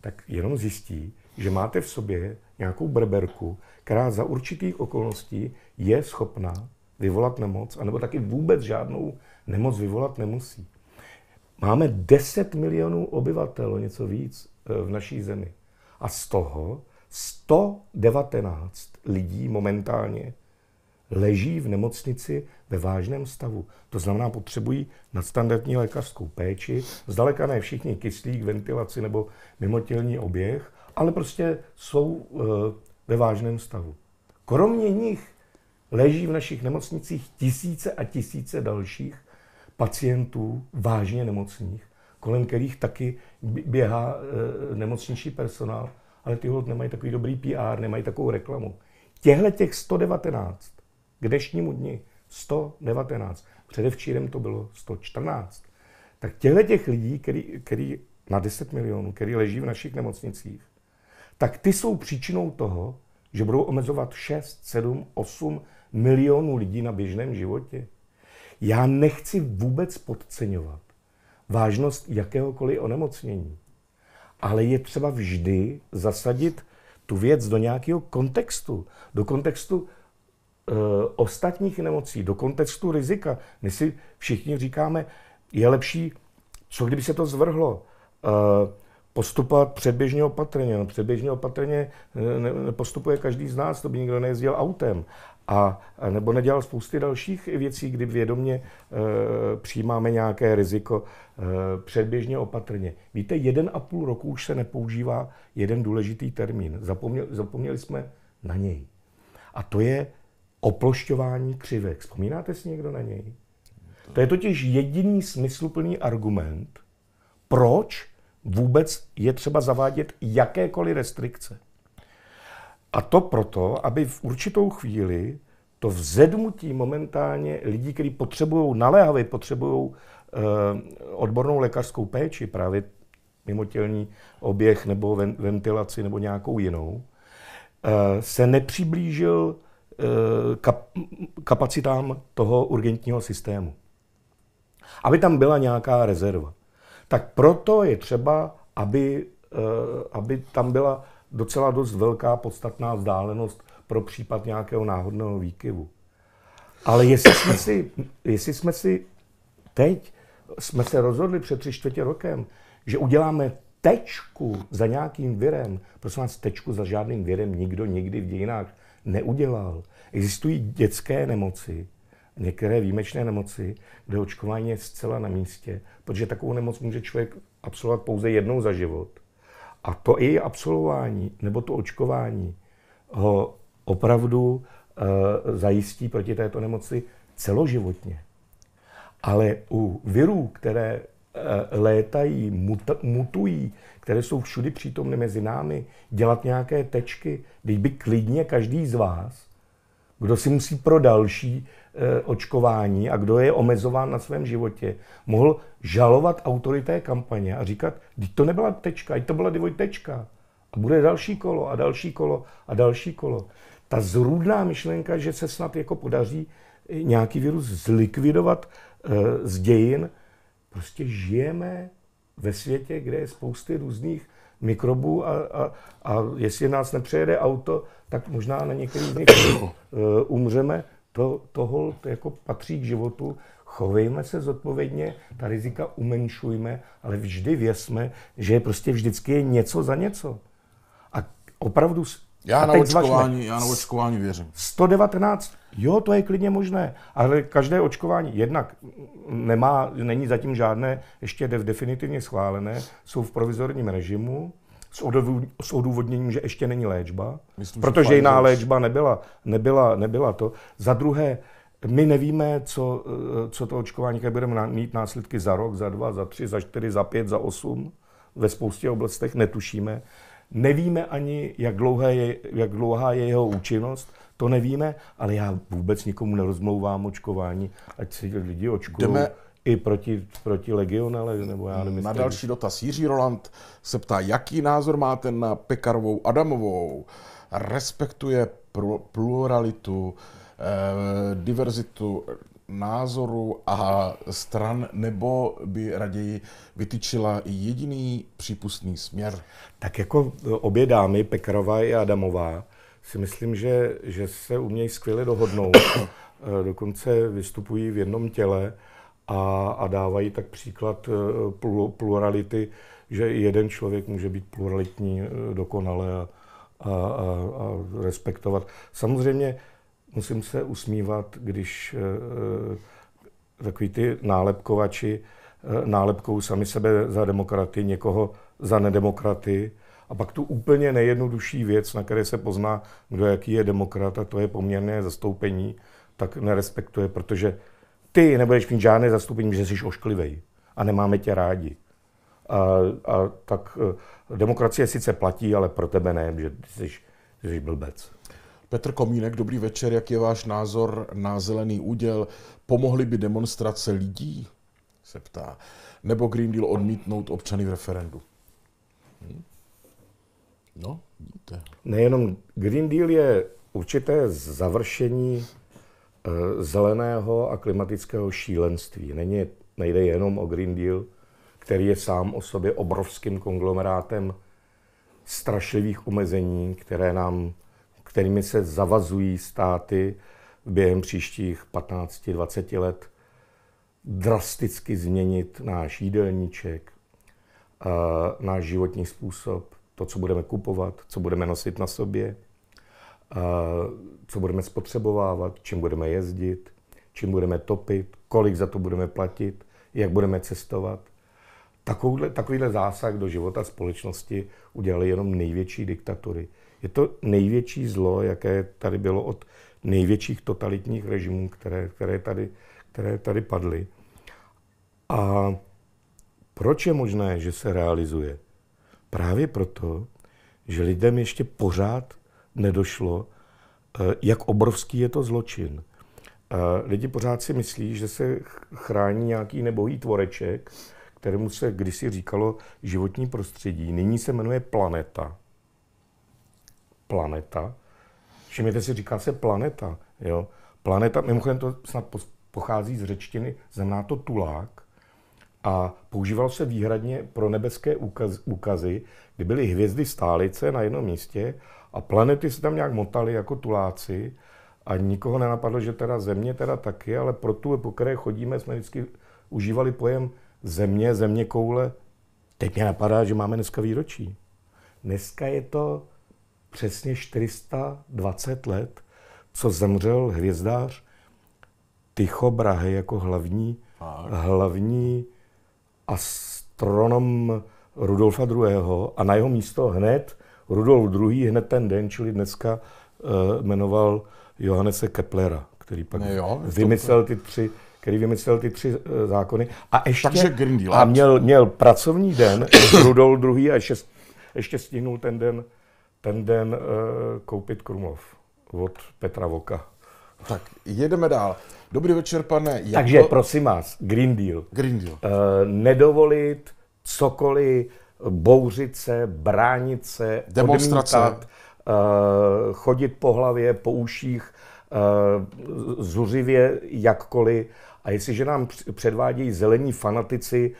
tak jenom zjistí, že máte v sobě nějakou breberku, která za určitých okolností je schopná vyvolat nemoc, anebo taky vůbec žádnou nemoc vyvolat nemusí. Máme 10 milionů obyvatel, něco víc, e, v naší zemi. A z toho 119 lidí momentálně leží v nemocnici ve vážném stavu. To znamená, potřebují nadstandardní lékařskou péči, zdaleka ne všichni kyslík, ventilaci nebo mimotělní oběh, ale prostě jsou eh, ve vážném stavu. Kromě nich leží v našich nemocnicích tisíce a tisíce dalších pacientů vážně nemocných, kolem kterých taky běhá eh, nemocniční personál, ale ty nemají takový dobrý PR, nemají takovou reklamu. Těhle těch 119 k dnešnímu dni 119. Předevčírem to bylo 114. Tak těle těch lidí, který, který na 10 milionů, který leží v našich nemocnicích, tak ty jsou příčinou toho, že budou omezovat 6, 7, 8 milionů lidí na běžném životě. Já nechci vůbec podceňovat vážnost jakéhokoliv onemocnění, ale je třeba vždy zasadit tu věc do nějakého kontextu, do kontextu Eh, ostatních nemocí do kontextu rizika. My si všichni říkáme, je lepší, co kdyby se to zvrhlo, eh, postupovat předběžně opatrně. No, předběžně opatrně eh, nepostupuje každý z nás, to by nikdo nejezdil autem. A nebo nedělal spousty dalších věcí, kdy vědomě e, přijímáme nějaké riziko e, předběžně opatrně. Víte, jeden a půl roku už se nepoužívá jeden důležitý termín. Zapomněli, zapomněli jsme na něj. A to je oplošťování křivek. Vzpomínáte si někdo na něj? To je totiž jediný smysluplný argument, proč vůbec je třeba zavádět jakékoliv restrikce. A to proto, aby v určitou chvíli to vzedmutí momentálně lidí, kteří potřebují naléhavě, potřebují eh, odbornou lékařskou péči, právě mimotělní oběh nebo ventilaci nebo nějakou jinou, eh, se nepřiblížil Eh, kap, kapacitám toho urgentního systému. Aby tam byla nějaká rezerva. Tak proto je třeba, aby, eh, aby tam byla docela dost velká podstatná vzdálenost pro případ nějakého náhodného výkyvu. Ale jestli jsme si, jestli jsme si teď jsme se rozhodli před tři čtvrtě rokem, že uděláme tečku za nějakým virem, prosím vás, tečku za žádným virem nikdo nikdy v dějinách neudělal. Existují dětské nemoci, některé výjimečné nemoci, kde očkování je zcela na místě, protože takovou nemoc může člověk absolvovat pouze jednou za život. A to i absolvování nebo to očkování ho opravdu e, zajistí proti této nemoci celoživotně. Ale u virů, které e, létají, mut, mutují, které jsou všudy přítomny mezi námi, dělat nějaké tečky, když by klidně každý z vás, kdo si musí pro další e, očkování a kdo je omezován na svém životě, mohl žalovat autory té kampaně a říkat, když to nebyla tečka, teď to byla tečka. A bude další kolo a další kolo a další kolo. Ta zrůdná myšlenka, že se snad jako podaří nějaký virus zlikvidovat e, z dějin, prostě žijeme ve světě, kde je spousty různých mikrobů a, a, a jestli nás nepřejede auto, tak možná na některých z nich eh, umřeme. To, to hold jako patří k životu. Chovejme se zodpovědně, ta rizika umenšujme, ale vždy věsme, že je prostě vždycky je něco za něco. A opravdu... Já, a na, očkování, já na očkování věřím. 119 Jo, to je klidně možné, ale každé očkování jednak nemá, není zatím žádné ještě definitivně schválené, jsou v provizorním režimu, s, odůvodněním, že ještě není léčba, Myslím, protože jiná už... léčba nebyla, nebyla, nebyla to. Za druhé, my nevíme, co, eh, co to očkování, které budeme mít následky za rok, za dva, za tři, za čtyři, za pět, za osm. Ve spoustě oblastech netušíme. Nevíme ani, jak, dlouhé je, jak dlouhá je jeho účinnost. To nevíme, ale já vůbec nikomu nerozmlouvám očkování, ať si lidi očkují. Jdeme, i proti, proti legionele, nebo já nevím. Na další dotaz. Jiří Roland se ptá, jaký názor máte na Pekarovou Adamovou? Respektuje pluralitu, eh, diverzitu názoru a stran, nebo by raději vytyčila jediný přípustný směr? Tak jako eh, obě dámy, Pekarová i Adamová, si myslím, že, že se umějí skvěle dohodnout. [COUGHS] Eh, dokonce vystupují v jednom těle a, a dávají tak příklad eh, plurality, že jeden člověk může být pluralitní eh, dokonale a, a, a, a respektovat. Samozřejmě musím se usmívat, když takový ty nálepkovači nálepkou sami sebe za demokraty, někoho za nedemokraty, a pak tu úplně nejjednodušší věc, na které se pozná, kdo jaký je demokrat, a to je poměrné zastoupení, tak nerespektuje, protože ty nebudeš mít žádné zastoupení, že jsi ošklivej a nemáme tě rádi. A, a tak e, demokracie sice platí, ale pro tebe ne, že jsi, jsi blbec. Petr Komínek, dobrý večer. Jak je váš názor na zelený úděl? Pomohly by demonstrace lidí? Se ptá. Nebo Green Deal odmítnout občany v referendu? Hm? No, vidíte. Nejenom Green Deal je určité završení eh, zeleného a klimatického šílenství. Není, nejde jenom o Green Deal, který je sám o sobě obrovským konglomerátem strašlivých omezení, které nám, kterými se zavazují státy během příštích 15-20 let drasticky změnit náš jídelníček, eh, náš životní způsob, to, co budeme kupovat, co budeme nosit na sobě, co budeme spotřebovávat, čím budeme jezdit, čím budeme topit, kolik za to budeme platit, jak budeme cestovat. Takovýhle, takovýhle zásah do života společnosti udělali jenom největší diktatury. Je to největší zlo, jaké tady bylo od největších totalitních režimů, které, které, tady, které tady padly. A proč je možné, že se realizuje? Právě proto, že lidem ještě pořád nedošlo, eh, jak obrovský je to zločin. Eh, lidi pořád si myslí, že se chrání nějaký nebohý tvoreček, kterému se kdysi říkalo životní prostředí. Nyní se jmenuje planeta. Planeta. Všimněte si, říká se planeta. Jo? Planeta, mimochodem to snad pochází z řečtiny, znamená to tulák a používal se výhradně pro nebeské úkaz, úkazy, kdy byly hvězdy stálice na jednom místě a planety se tam nějak motaly jako tuláci a nikoho nenapadlo, že teda země teda taky, ale pro tu, po které chodíme, jsme vždycky užívali pojem země, země koule. Teď mě napadá, že máme dneska výročí. Dneska je to přesně 420 let, co zemřel hvězdář Tycho Brahe jako hlavní, hlavní astronom Rudolfa II. a na jeho místo hned Rudolf II. hned ten den, čili dneska, eh, jmenoval Johannese Keplera, který pak jo, vymyslel ty tři který vymyslel ty tři eh, zákony. A ještě Takže a měl, měl pracovní den, [COUGHS] Rudolf druhý a ještě, ještě stihnul ten den, ten den eh, koupit Krumlov od Petra Voka. Tak jedeme dál. Dobrý večer, pane. Jako... Takže prosím vás, Green Deal. Green Deal. Uh, nedovolit cokoliv, bouřit se, bránit se, demonstrace, odmítat, uh, chodit po hlavě, po uších, uh, zuřivě, jakkoliv. A jestliže nám předvádějí zelení fanatici,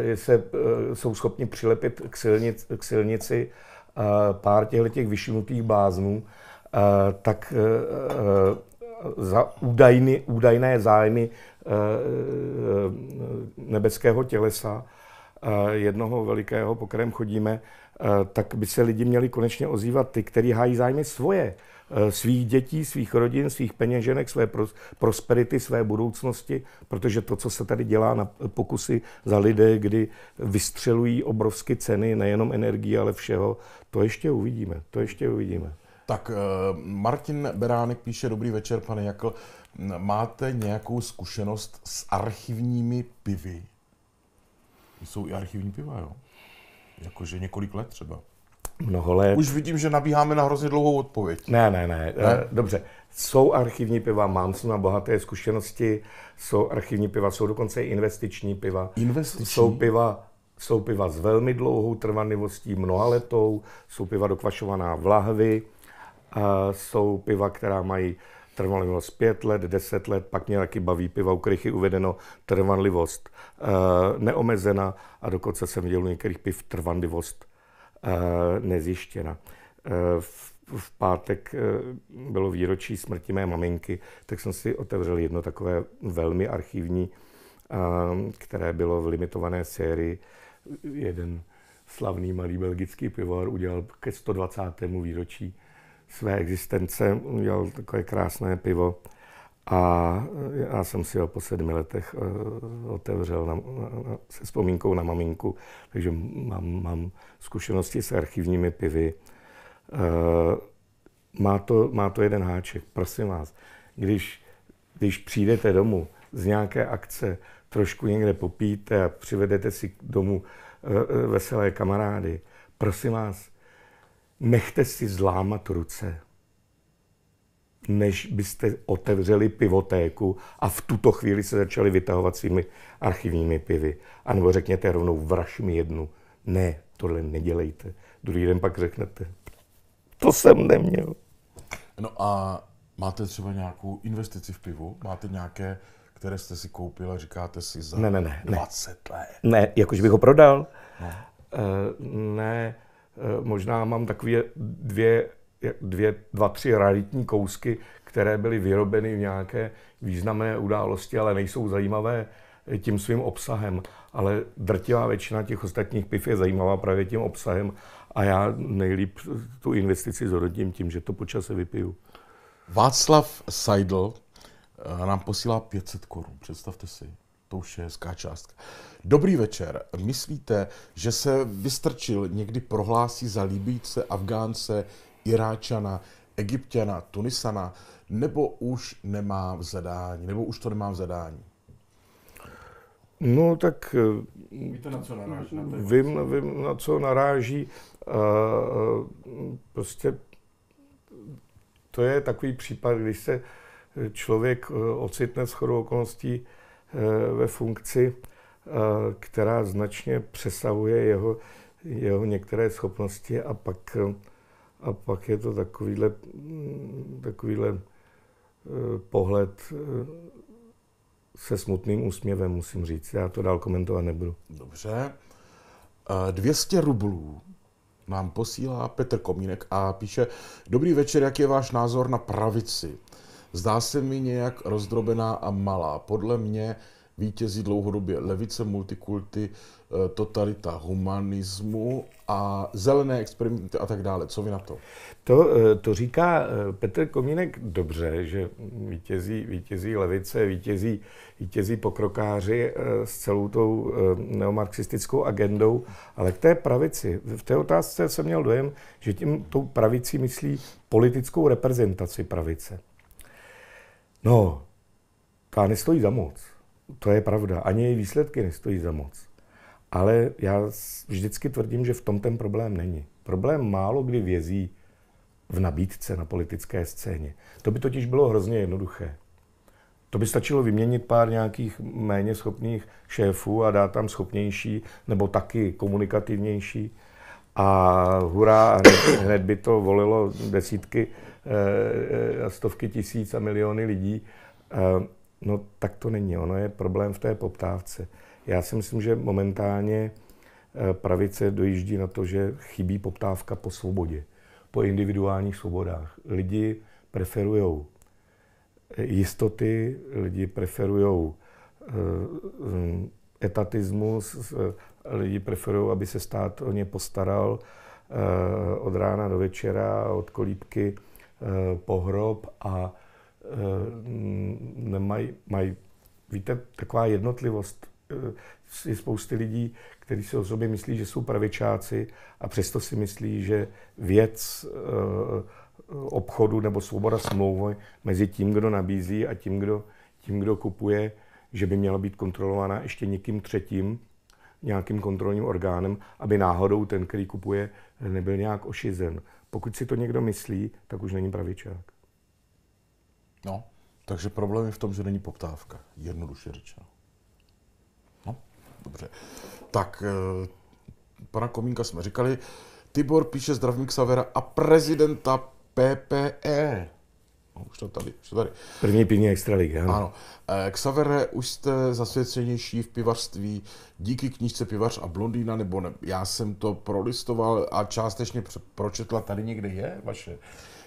jestli se, uh, jsou schopni přilepit k, silnici, k silnici uh, pár těch vyšinutých bláznů, tak za údajny, údajné zájmy eh, eh, nebeského tělesa, eh, jednoho velikého, po kterém chodíme, tak by se lidi měli konečně ozývat ty, kteří hájí zájmy svoje, svých dětí, svých rodin, svých peněženek, své prosperity, své budoucnosti, protože to, co se tady dělá na pokusy za lidé, kdy vystřelují obrovské ceny nejenom energie, ale všeho, to ještě uvidíme, to ještě uvidíme. Tak eh, Martin Beránek píše, dobrý večer, pane Jakl. Máte nějakou zkušenost s archivními pivy? Jsou i archivní piva, jo? Jakože několik let třeba. Mnoho let. Už vidím, že nabíháme na hrozně dlouhou odpověď. Ne, ne, ne. ne? Eh, dobře. Jsou archivní piva, mám s na bohaté zkušenosti. Jsou archivní piva, jsou dokonce i investiční piva. Investiční? Jsou piva, jsou piva s velmi dlouhou trvanlivostí, mnoha letou. Jsou piva dokvašovaná v lahvi jsou piva, která mají trvanlivost 5 let, 10 let, pak mě taky baví piva, u kterých je uvedeno trvanlivost eh, neomezena a dokonce jsem viděl u některých piv trvanlivost eh, nezjištěna. Eh, v, v pátek bylo výročí smrti mé maminky, tak jsem si otevřel jedno takové velmi archivní, které bylo v limitované sérii. Jeden slavný malý belgický pivovar udělal ke 120. výročí své existence udělal takové krásné pivo a já jsem si ho po sedmi letech eh, otevřel na, na, se vzpomínkou na maminku, takže mám, mám zkušenosti s archivními pivy. Eh, má to, má to jeden háček, prosím vás, když, když přijdete domů z nějaké akce, trošku někde popíte a přivedete si domů eh, veselé kamarády, prosím vás, nechte si zlámat ruce, než byste otevřeli pivotéku a v tuto chvíli se začali vytahovat svými archivními pivy. A nebo řekněte rovnou, vraž mi jednu. Ne, tohle nedělejte. Druhý den pak řeknete, to jsem neměl. No a máte třeba nějakou investici v pivu? Máte nějaké, které jste si koupil a říkáte si za ne, ne, ne, 20 ne. let? Ne, jakože bych ho prodal. No. Eh, ne. Uh, ne Eh, možná mám takové dvě, dvě, dva, tři raritní kousky, které byly vyrobeny v nějaké významné události, ale nejsou zajímavé eh, tím svým obsahem. Ale drtivá většina těch ostatních piv je zajímavá právě tím obsahem a já nejlíp tu investici zhodnotím tím, že to počase vypiju. Václav Seidl eh, nám posílá 500 korun, představte si. To už je hezká částka. Dobrý večer. Myslíte, že se vystrčil někdy prohlásí za líbíce, Afgánce, Iráčana, Egyptiana, Tunisana, nebo už nemá v zadání, nebo už to nemá v zadání? No tak eh, Víte, na co naráží, na vím, na, vím, na co naráží. Uh, prostě to je takový případ, když se člověk ocitne shodou okolností Eh, ve funkci, která značně přesahuje jeho, jeho některé schopnosti a pak, a pak je to takovýhle, takovýhle eh, pohled eh, se smutným úsměvem, musím říct. Já to dál komentovat nebudu. Dobře. 200 rublů nám posílá Petr Komínek a píše Dobrý večer, jak je váš názor na pravici? zdá se mi nějak rozdrobená a malá. Podle mě vítězí dlouhodobě levice, multikulty, eh, totalita humanismu a zelené experimenty a tak dále. Co vy na to? To, eh, to říká eh, Petr Komínek dobře, že vítězí, vítězí levice, vítězí, vítězí pokrokáři s celou tou neomarxistickou agendou, ale k té pravici, v té otázce jsem měl dojem, že tím tou pravicí myslí politickou reprezentaci pravice. No, ta nestojí za moc. To je pravda. Ani její výsledky nestojí za moc. Ale já vždycky tvrdím, že v tom ten problém není. Problém málo kdy vězí v nabídce na politické scéně. To by totiž bylo hrozně jednoduché. To by stačilo vyměnit pár nějakých méně schopných šéfů a dát tam schopnější nebo taky komunikativnější. A hurá, hned, hned by to volilo desítky a eh, eh, stovky tisíc a miliony lidí. Eh, no tak to není, ono je problém v té poptávce. Já si myslím, že momentálně pravice dojíždí na to, že chybí poptávka po svobodě, po individuálních svobodách. Lidi preferují jistoty, lidi preferují etatismus, lidi preferují, aby se stát o ně postaral od rána do večera, od kolíbky Eh, pohrob a eh, nemají, mají, víte, taková jednotlivost. Eh, je spousty lidí, kteří si o sobě myslí, že jsou pravičáci a přesto si myslí, že věc obchodu nebo svoboda smlouvy mezi tím, kdo nabízí a tím, kdo, tím, kdo kupuje, že by měla být kontrolována ještě někým třetím, nějakým kontrolním orgánem, aby náhodou ten, který kupuje, nebyl nějak ošizen. Pokud si to někdo myslí, tak už není pravičák. No, takže problém je v tom, že není poptávka, jednoduše řečeno. No, dobře. Tak, eh, pana Komínka jsme říkali. Tibor píše zdravník Savera a prezidenta PPE. No, už to tady, už to tady. První pivní extraligy, ano. ano. Eh, Xavere, už jste zasvěcenější v pivařství díky knížce Pivař a blondýna, nebo ne? Já jsem to prolistoval a částečně pročetla, tady někde je vaše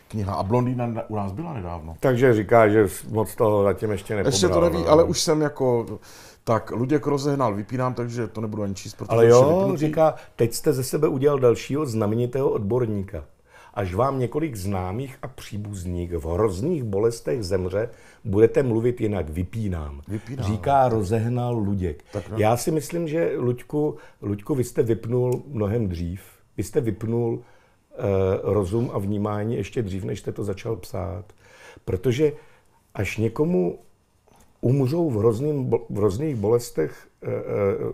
kniha. A blondýna u nás byla nedávno. Takže říká, že moc toho zatím ještě nepobral. Ještě to neví, no. ale už jsem jako... Tak Luděk rozehnal, vypínám, takže to nebudu ani číst, protože Ale jo, říká, teď jste ze sebe udělal dalšího znamenitého odborníka. Až vám několik známých a příbuzných v hrozných bolestech zemře, budete mluvit jinak. Vypínám. Vypínám. Říká rozehnal Luděk. Tak no. Já si myslím, že Luďku, Luďku, vy jste vypnul mnohem dřív. Vy jste vypnul uh, rozum a vnímání ještě dřív, než jste to začal psát. Protože až někomu umřou v, hrozným, v hrozných bolestech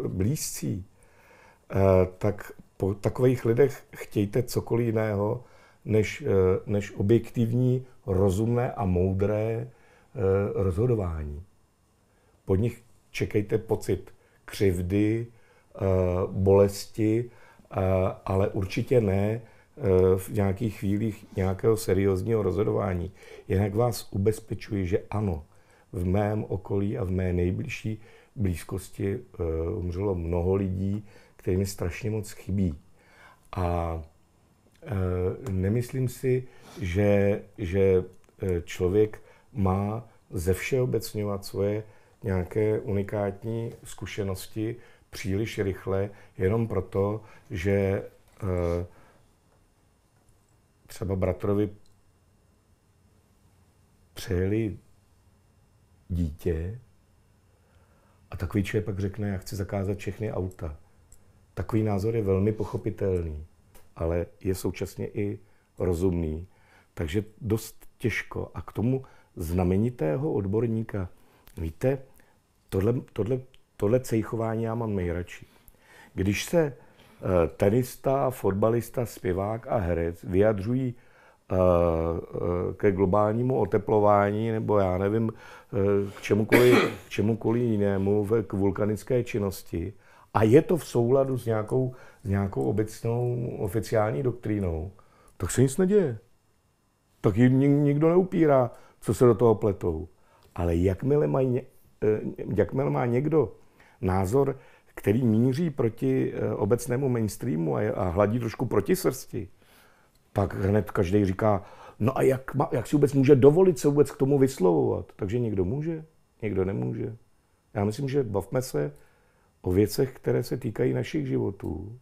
uh, blízcí, uh, tak po takových lidech chtějte cokoliv jiného, než, eh, než objektivní, rozumné a moudré eh, rozhodování. Pod nich čekejte pocit křivdy, eh, bolesti, ale určitě ne v nějakých chvílích nějakého seriózního rozhodování. Jinak vás ubezpečuji, že ano, v mém okolí a v mé nejbližší blízkosti umřelo mnoho lidí, kterým strašně moc chybí. A Eh, nemyslím si, že, že eh, člověk má ze všeobecňovat svoje nějaké unikátní zkušenosti příliš rychle, jenom proto, že eh, třeba bratrovi přejeli dítě a takový člověk pak řekne, já chci zakázat všechny auta. Takový názor je velmi pochopitelný ale je současně i rozumný. Takže dost těžko. A k tomu znamenitého odborníka, víte, tohle, tohle, tohle cejchování já mám nejradši. Když se eh, tenista, fotbalista, zpěvák a herec vyjadřují eh, eh, ke globálnímu oteplování nebo já nevím, k čemukoliv, k čemukoliv jinému, k vulkanické činnosti, a je to v souladu s nějakou, s nějakou obecnou oficiální doktrínou, tak se nic neděje. Tak ji nikdo neupírá, co se do toho pletou. Ale jakmile, mají, eh, jakmile má někdo názor, který míří proti eh, obecnému mainstreamu a, a hladí trošku proti srsti, tak hned každý říká, no a jak, jak si vůbec může dovolit se vůbec k tomu vyslovovat? Takže někdo může, někdo nemůže. Já myslím, že bavme se, o věcech, které se týkají našich životů,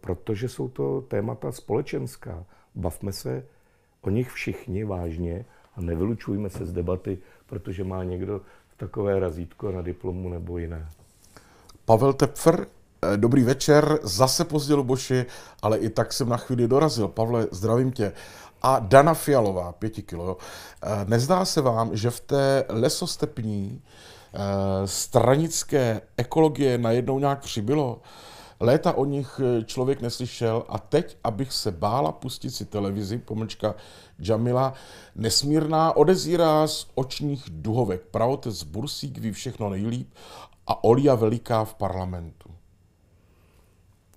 protože jsou to témata společenská. Bavme se o nich všichni vážně a nevylučujme se z debaty, protože má někdo takové razítko na diplomu nebo jiné. Pavel Tepfer, eh, dobrý večer, zase pozdě Luboši, ale i tak jsem na chvíli dorazil. Pavle, zdravím tě. A Dana Fialová, pěti kilo. Eh, nezdá se vám, že v té lesostepní uh, Eh, stranické ekologie najednou nějak přibylo. Léta o nich eh, člověk neslyšel a teď, abych se bála pustit si televizi, pomlčka Jamila, nesmírná odezírá z očních duhovek. Pravotec Bursík ví všechno nejlíp a Olia Veliká v parlamentu.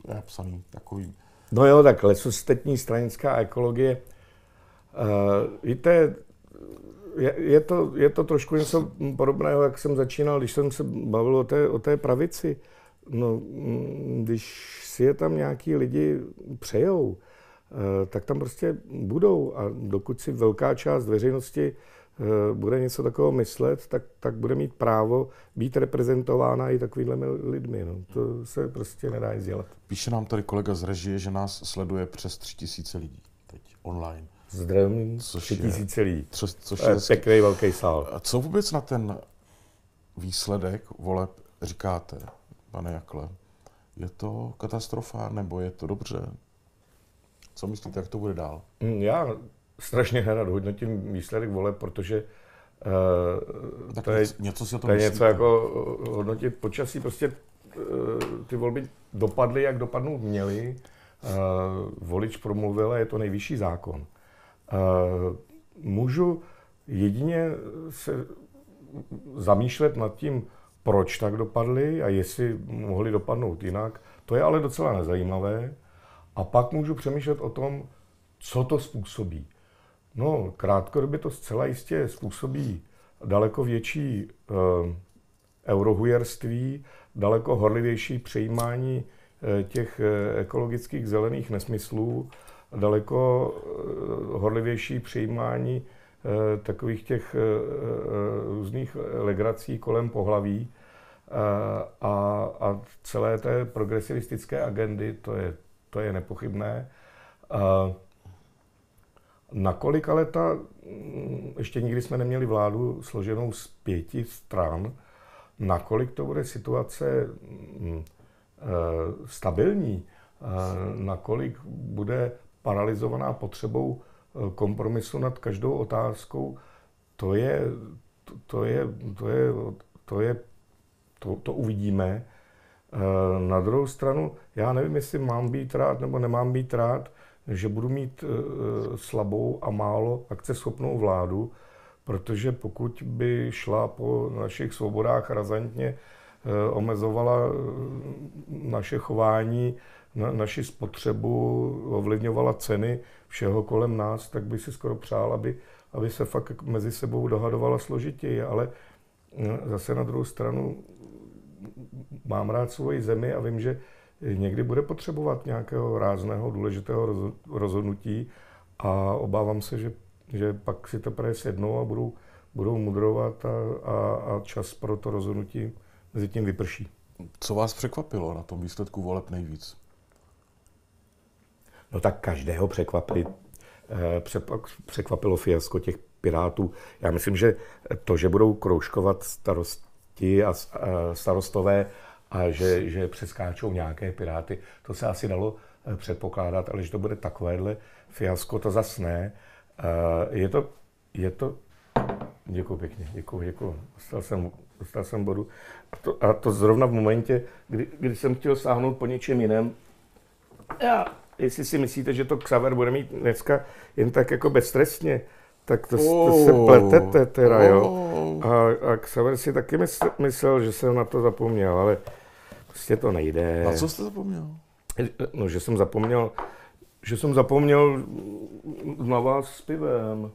Já psaný takový. No jo, tak lesostetní stranická ekologie. Uh, víte, je, je, to, je to trošku něco podobného, jak jsem začínal, když jsem se bavil o té, o té pravici. No, mm, když si je tam nějaký lidi přejou, eh, tak tam prostě budou. A dokud si velká část veřejnosti eh, bude něco takového myslet, tak, tak bude mít právo být reprezentována i takovými lidmi. No. To se prostě nedá nic dělat. Píše nám tady kolega z režie, že nás sleduje přes tři tisíce lidí teď online zdravím což tři tisíce lidí. Co, což je pěkný velký sál. A co vůbec na ten výsledek voleb říkáte, pane Jakle? Je to katastrofa nebo je to dobře? Co myslíte, jak to bude dál? Mm, já strašně nerad hodnotím výsledek voleb, protože uh, tak to je, něco, si o to je něco jako eh, hodnotit počasí. Prostě uh, ty volby dopadly, jak dopadnout měly. Uh, volič promluvil a je to nejvyšší zákon. Eh, můžu jedině se zamýšlet nad tím, proč tak dopadly a jestli mohli dopadnout jinak. To je ale docela nezajímavé. A pak můžu přemýšlet o tom, co to způsobí. No, krátkodobě to zcela jistě způsobí daleko větší eh, eurohujerství, daleko horlivější přejímání eh, těch eh, ekologických zelených nesmyslů daleko eh, horlivější přijímání eh, takových těch eh, různých legrací kolem pohlaví a, a celé té progresivistické agendy, to je, to je nepochybné. A na kolika leta, mm, ještě nikdy jsme neměli vládu složenou z pěti stran, nakolik to bude situace mm, stabilní, nakolik bude paralizovaná potřebou eh, kompromisu nad každou otázkou, to je, to, je, to je, to je, to, to uvidíme. Eh, na druhou stranu, já nevím, jestli mám být rád nebo nemám být rád, že budu mít eh, slabou a málo akceschopnou vládu, protože pokud by šla po našich svobodách razantně, omezovala naše chování, na, naši spotřebu, ovlivňovala ceny všeho kolem nás, tak bych si skoro přál, aby, aby se fakt mezi sebou dohadovala složitěji. Ale no, zase na druhou stranu mám rád svoji zemi a vím, že někdy bude potřebovat nějakého rázného, důležitého rozhodnutí a obávám se, že, že pak si právě sjednou a budou, budou mudrovat a, a, a čas pro to rozhodnutí mezi tím vyprší. Co vás překvapilo na tom výsledku voleb nejvíc? No tak každého překvapili. Eh, překvapilo fiasko těch Pirátů. Já myslím, že to, že budou kroužkovat starosti a eh, starostové a že, že přeskáčou nějaké Piráty, to se asi dalo eh, předpokládat, ale že to bude takovéhle fiasko, to zas ne. Je to, je to Děkuji pěkně, děkuji, děkuji. Dostal jsem, dostal jsem bodu. A to, a to zrovna v momentě, kdy, kdy jsem chtěl sáhnout po něčem jiném. Já jestli si myslíte, že to Xaver bude mít dneska jen tak jako beztrestně, tak to, oh. to se pletete teda, oh. jo. A, a Xaver si taky mysl, myslel, že jsem na to zapomněl, ale prostě to nejde. Na co jste zapomněl? Eh, no, že jsem zapomněl, že jsem zapomněl na vás s pivem.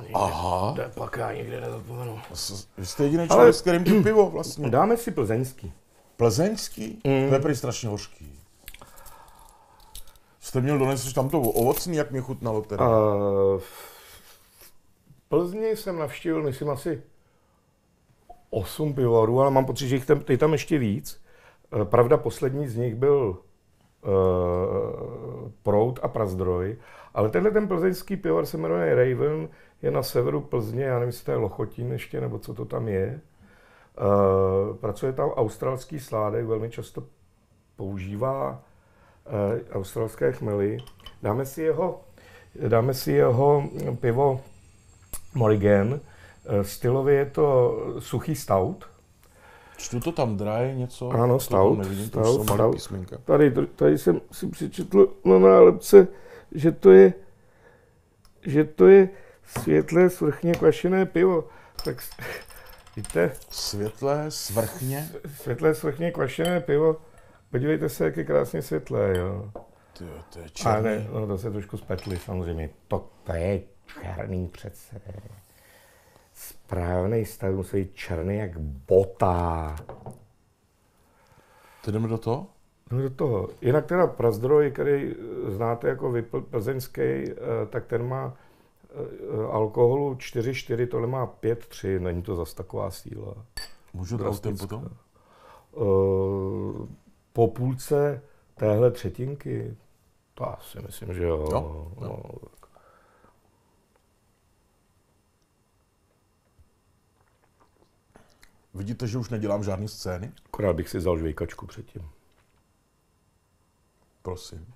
Nikde, Aha. To pak já nikdy nezapomenu. Vy jste jediný člověk, Ale... s kterým pivo vlastně. Dáme si plzeňský. Plzeňský? Mm. To je prý strašně hořký jste měl donesl tam to ovocný, jak mě chutnalo teda? Uh, Plzni jsem navštívil, myslím, asi osm pivovarů, ale mám pocit, že jich tam, je tam ještě víc. E, pravda, poslední z nich byl uh, Prout a Prazdroj, ale tenhle ten plzeňský pivovar se jmenuje Raven, je na severu Plzně, já nevím, jestli to je Lochotín ještě, nebo co to tam je. Uh, pracuje tam australský sládek, velmi často používá Eh, australské chmely. Dáme si jeho, dáme si jeho pivo Morrigan. Eh, stylově je to suchý stout. Čtu to tam dry, něco? Ano, jako stout. Nevidím, stout, stout. Tady, tady jsem si přečetl na nálepce, že to je, že to je světlé svrchně kvašené pivo. Tak [LAUGHS] víte? Světlé svrchně? Světlé svrchně kvašené pivo. Podívejte se, jak je krásně světlé, jo. Ty, to je černý. Ale no, to se trošku spetli, samozřejmě. To, to je černý přece. Správný stav musí být černý jak bota. To jdeme do toho? No do toho. Jinak teda Prazdroj, který znáte jako vypl, plzeňský, eh, tak ten má eh, eh, alkoholu 4,4, tohle má 5,3, není to zas taková síla. Můžu dát autem potom? Uh, po půlce téhle třetinky? To asi myslím, že jo. No, no. No. Vidíte, že už nedělám žádné scény? Akorát bych si vzal žvejkačku předtím. Prosím.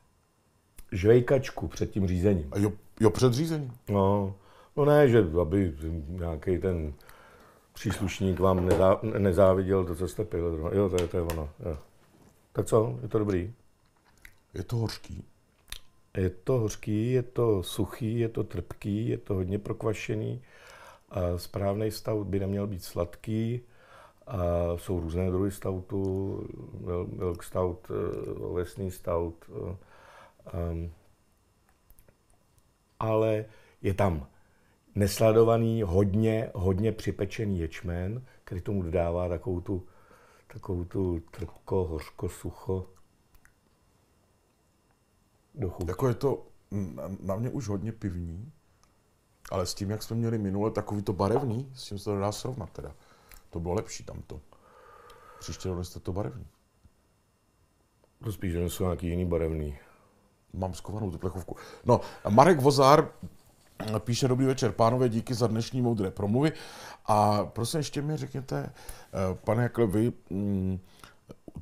Žvejkačku před tím řízením. A jo, jo před řízením? No, no ne, že aby nějaký ten příslušník vám nezá, nezáviděl to, co jste pil. No, jo, to je, to je ono. Jo. Tak co, je to dobrý? Je to hořký. Je to hořký, je to suchý, je to trpký, je to hodně prokvašený. správný stout by neměl být sladký. A jsou různé druhy stoutu, milk stout, ovesný eh, stout. Eh, ehm, ale je tam nesladovaný, hodně, hodně připečený ječmen, který tomu dodává takovou tu takovou tu trpko, hořko, sucho do chuti. Jako je to na mě už hodně pivní, ale s tím, jak jsme měli minule, takový to barevný, s tím se to dá srovnat teda. To bylo lepší tamto. Příště doneste to barevný. To spíš donesu nějaký jiný barevný. Mám skovanou tu plechovku. No, Marek Vozár Píše dobrý večer, pánové, díky za dnešní moudré promluvy. A prosím, ještě mi řekněte, eh, pane Jakle, vy mm,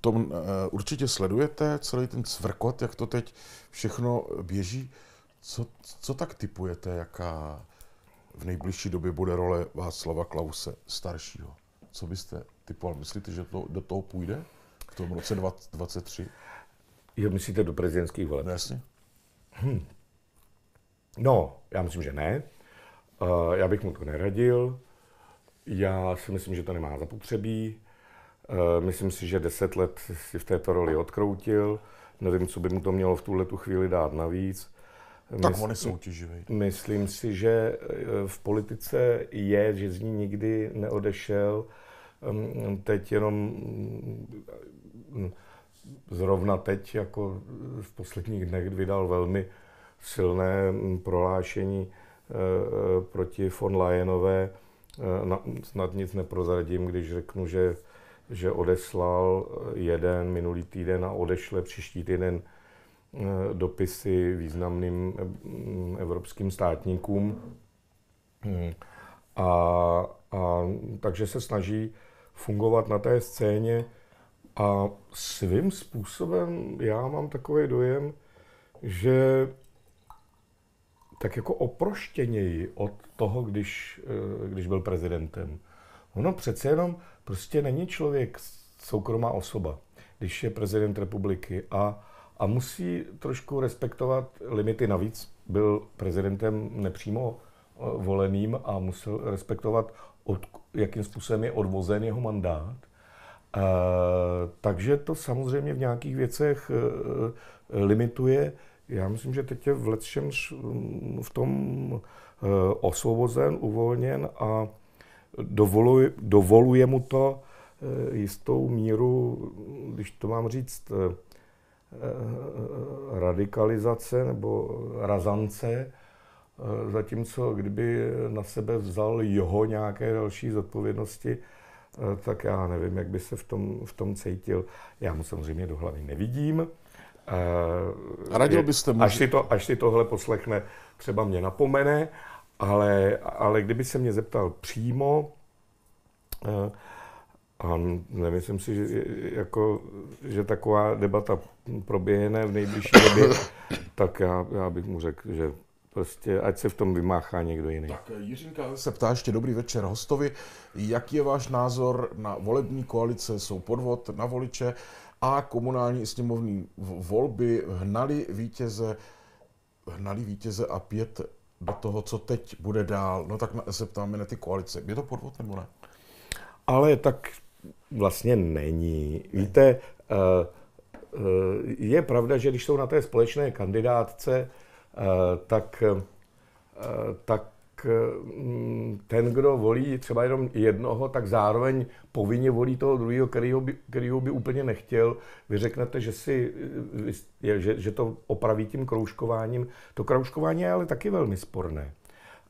tom eh, určitě sledujete, celý ten cvrkot, jak to teď všechno běží. Co, co tak typujete, jaká v nejbližší době bude role Václava Klause staršího? Co byste typoval? Myslíte, že to do toho půjde v tom roce 2023? Jo, myslíte do prezidentských voleb? No, jasně. Hm. No, já myslím, že ne. Eh, já bych mu to neradil. Já si myslím, že to nemá zapotřebí. Eh, myslím si, že deset let si v této roli odkroutil. Nevím, co by mu to mělo v tuhle tu chvíli dát navíc. Tak Mysl... on je soutěživý. Myslím si, že eh, v politice je, že z ní nikdy neodešel. Ehm, teď jenom mm, mm, zrovna teď, jako v posledních dnech, vydal velmi silné mm, prohlášení eh, eh, proti von Lajenové eh, Snad nic neprozradím, když řeknu, že, že odeslal jeden minulý týden a odešle příští týden dopisy významným mm, evropským státníkům. Hmm. A, a takže se snaží fungovat na té scéně a svým způsobem já mám takový dojem, že tak jako oproštěněji od toho, když, eh, když byl prezidentem. Ono přece jenom prostě není člověk soukromá osoba, když je prezident republiky a, a musí trošku respektovat limity. Navíc byl prezidentem nepřímo eh, voleným a musel respektovat, od, jakým způsobem je odvozen jeho mandát. E, takže to samozřejmě v nějakých věcech e, limituje já myslím, že teď je v letšem mm, v tom eh, osvobozen, uvolněn a dovoluje, dovoluje mu to eh, jistou míru, když to mám říct, eh, radikalizace nebo razance, zatímco kdyby na sebe vzal jeho nějaké další zodpovědnosti, tak já nevím, jak by se v tom, v tom cítil. Já mu samozřejmě do hlavy nevidím, Uh, radil byste mu? Až si, to, až si tohle poslechne, třeba mě napomene, ale, ale kdyby se mě zeptal přímo, eh, a nemyslím si, že, jako, že taková debata proběhne v nejbližší [COUGHS] době, tak já, já bych mu řekl, že prostě ať se v tom vymáchá někdo jiný. Tak eh, Jiřinka se ptá ještě dobrý večer hostovi. Jaký je váš názor na volební koalice? Jsou podvod na voliče? a komunální sněmovní volby hnali vítěze, hnali vítěze a pět do toho, co teď bude dál. No tak se ptáme na ty koalice. Je to podvod nebo ne? Ale tak vlastně není. Ne. Víte, eh, eh, je pravda, že když jsou na té společné kandidátce, eh, tak, tak Mm, ten, kdo volí třeba jenom jednoho, tak zároveň povinně volí toho druhého, kterýho by, kterýho by úplně nechtěl. Vy řeknete, že, si, eh, že, že to opraví tím kroužkováním. To kroužkování je ale taky velmi sporné.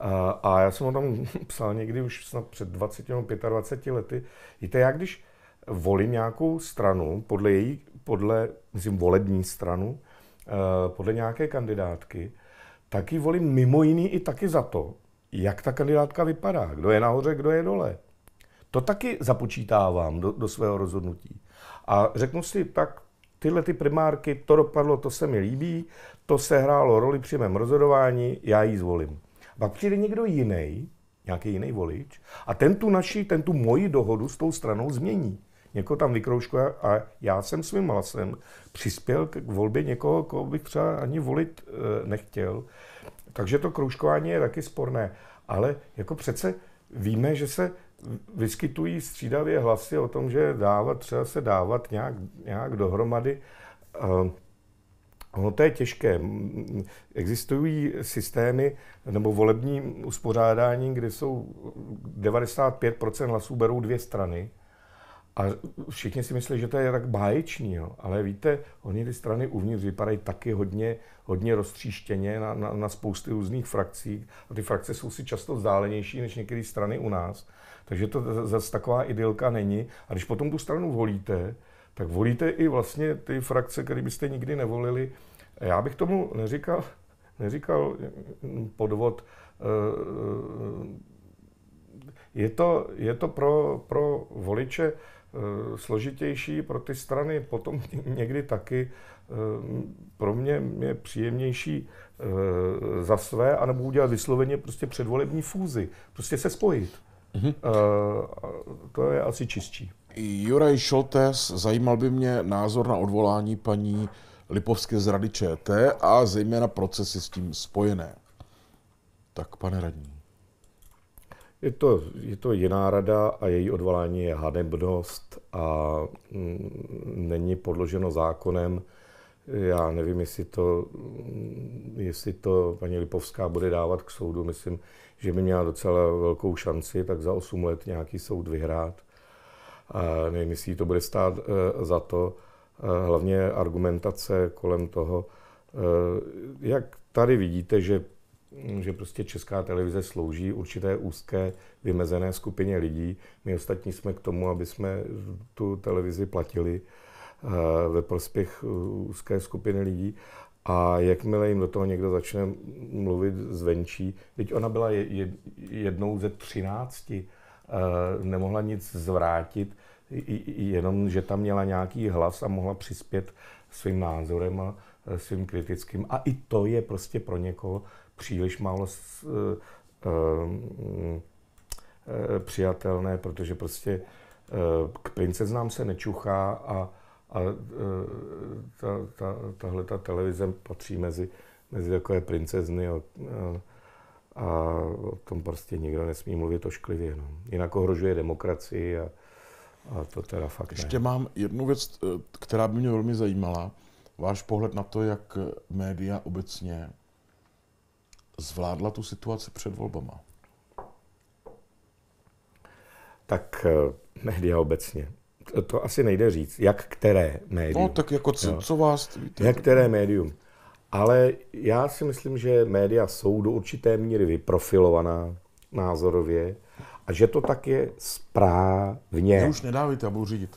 A, a já jsem o tam [LAUGHS] psal někdy už snad před 20 nebo 25 lety. Víte, já když volím nějakou stranu, podle její, podle, myslím, volební stranu, eh, podle nějaké kandidátky, tak ji volím mimo jiný i taky za to, jak ta kandidátka vypadá, kdo je nahoře, kdo je dole. To taky započítávám do, do svého rozhodnutí. A řeknu si, tak tyhle ty primárky, to dopadlo, to se mi líbí, to se hrálo roli při mém rozhodování, já ji zvolím. Pak přijde někdo jiný, nějaký jiný volič, a ten tu naši, ten tu moji dohodu s tou stranou změní. Někoho tam vykrouškuje a já jsem svým hlasem přispěl k volbě někoho, koho bych třeba ani volit eh, nechtěl. Takže to kroužkování je taky sporné. Ale jako přece víme, že se vyskytují střídavě hlasy o tom, že dávat, třeba se dávat nějak, nějak dohromady. Eh, ono to je těžké. Existují systémy nebo volební uspořádání, kde jsou 95 hlasů berou dvě strany. A všichni si myslí, že to je tak báječný, jo. ale víte, oni ty strany uvnitř vypadají taky hodně, hodně roztříštěně na, na, na spousty různých frakcí. A ty frakce jsou si často vzdálenější než některé strany u nás. Takže to zase taková idylka není. A když potom tu stranu volíte, tak volíte i vlastně ty frakce, které byste nikdy nevolili. Já bych tomu neříkal, neříkal mm, podvod. Eh, eh, je to, je to pro, pro voliče Eh, složitější pro ty strany, potom [LAUGHS] někdy taky eh, pro mě je příjemnější eh, za své, anebo udělat vysloveně prostě předvolební fúzi. Prostě se spojit. Mm-hmm. To je asi čistší. Juraj Šoltes, zajímal by mě názor na odvolání paní Lipovské z Rady ČT a zejména procesy s tím spojené. Tak, pane radní. Je to, je to jiná rada a její odvolání je hanebnost a mm, není podloženo zákonem. Já nevím, jestli to, mm, jestli to paní Lipovská bude dávat k soudu. Myslím, že by měla docela velkou šanci, tak za 8 let nějaký soud vyhrát. A nevím, jestli to bude stát e, za to. E, hlavně argumentace kolem toho, e, jak tady vidíte, že že prostě česká televize slouží určité úzké vymezené skupině lidí. My ostatní jsme k tomu, aby jsme tu televizi platili eh, ve prospěch eh, úzké skupiny lidí. A jakmile jim do toho někdo začne mluvit zvenčí, teď ona byla jednou ze třinácti, eh, nemohla nic zvrátit, jenom, že tam měla nějaký hlas a mohla přispět svým názorem a svým kritickým. A i to je prostě pro někoho příliš málo s, e, e, přijatelné, protože prostě k princeznám se nečuchá a, a ta, ta, tahle ta televize patří mezi, mezi takové princezny a, a o tom prostě nikdo nesmí mluvit ošklivě. No. Jinak ohrožuje demokracii a, a to teda fakt ne. Ještě mám jednu věc, která by mě velmi zajímala. Váš pohled na to, jak média obecně zvládla tu situaci před volbama? Tak eh, média obecně. To, to asi nejde říct. Jak které médium? No, tak jako co, co vás... Víte? Jak které médium. Ale já si myslím, že média jsou do určité míry vyprofilovaná názorově a že to tak je správně. Mě už nedávajte, já budu řídit.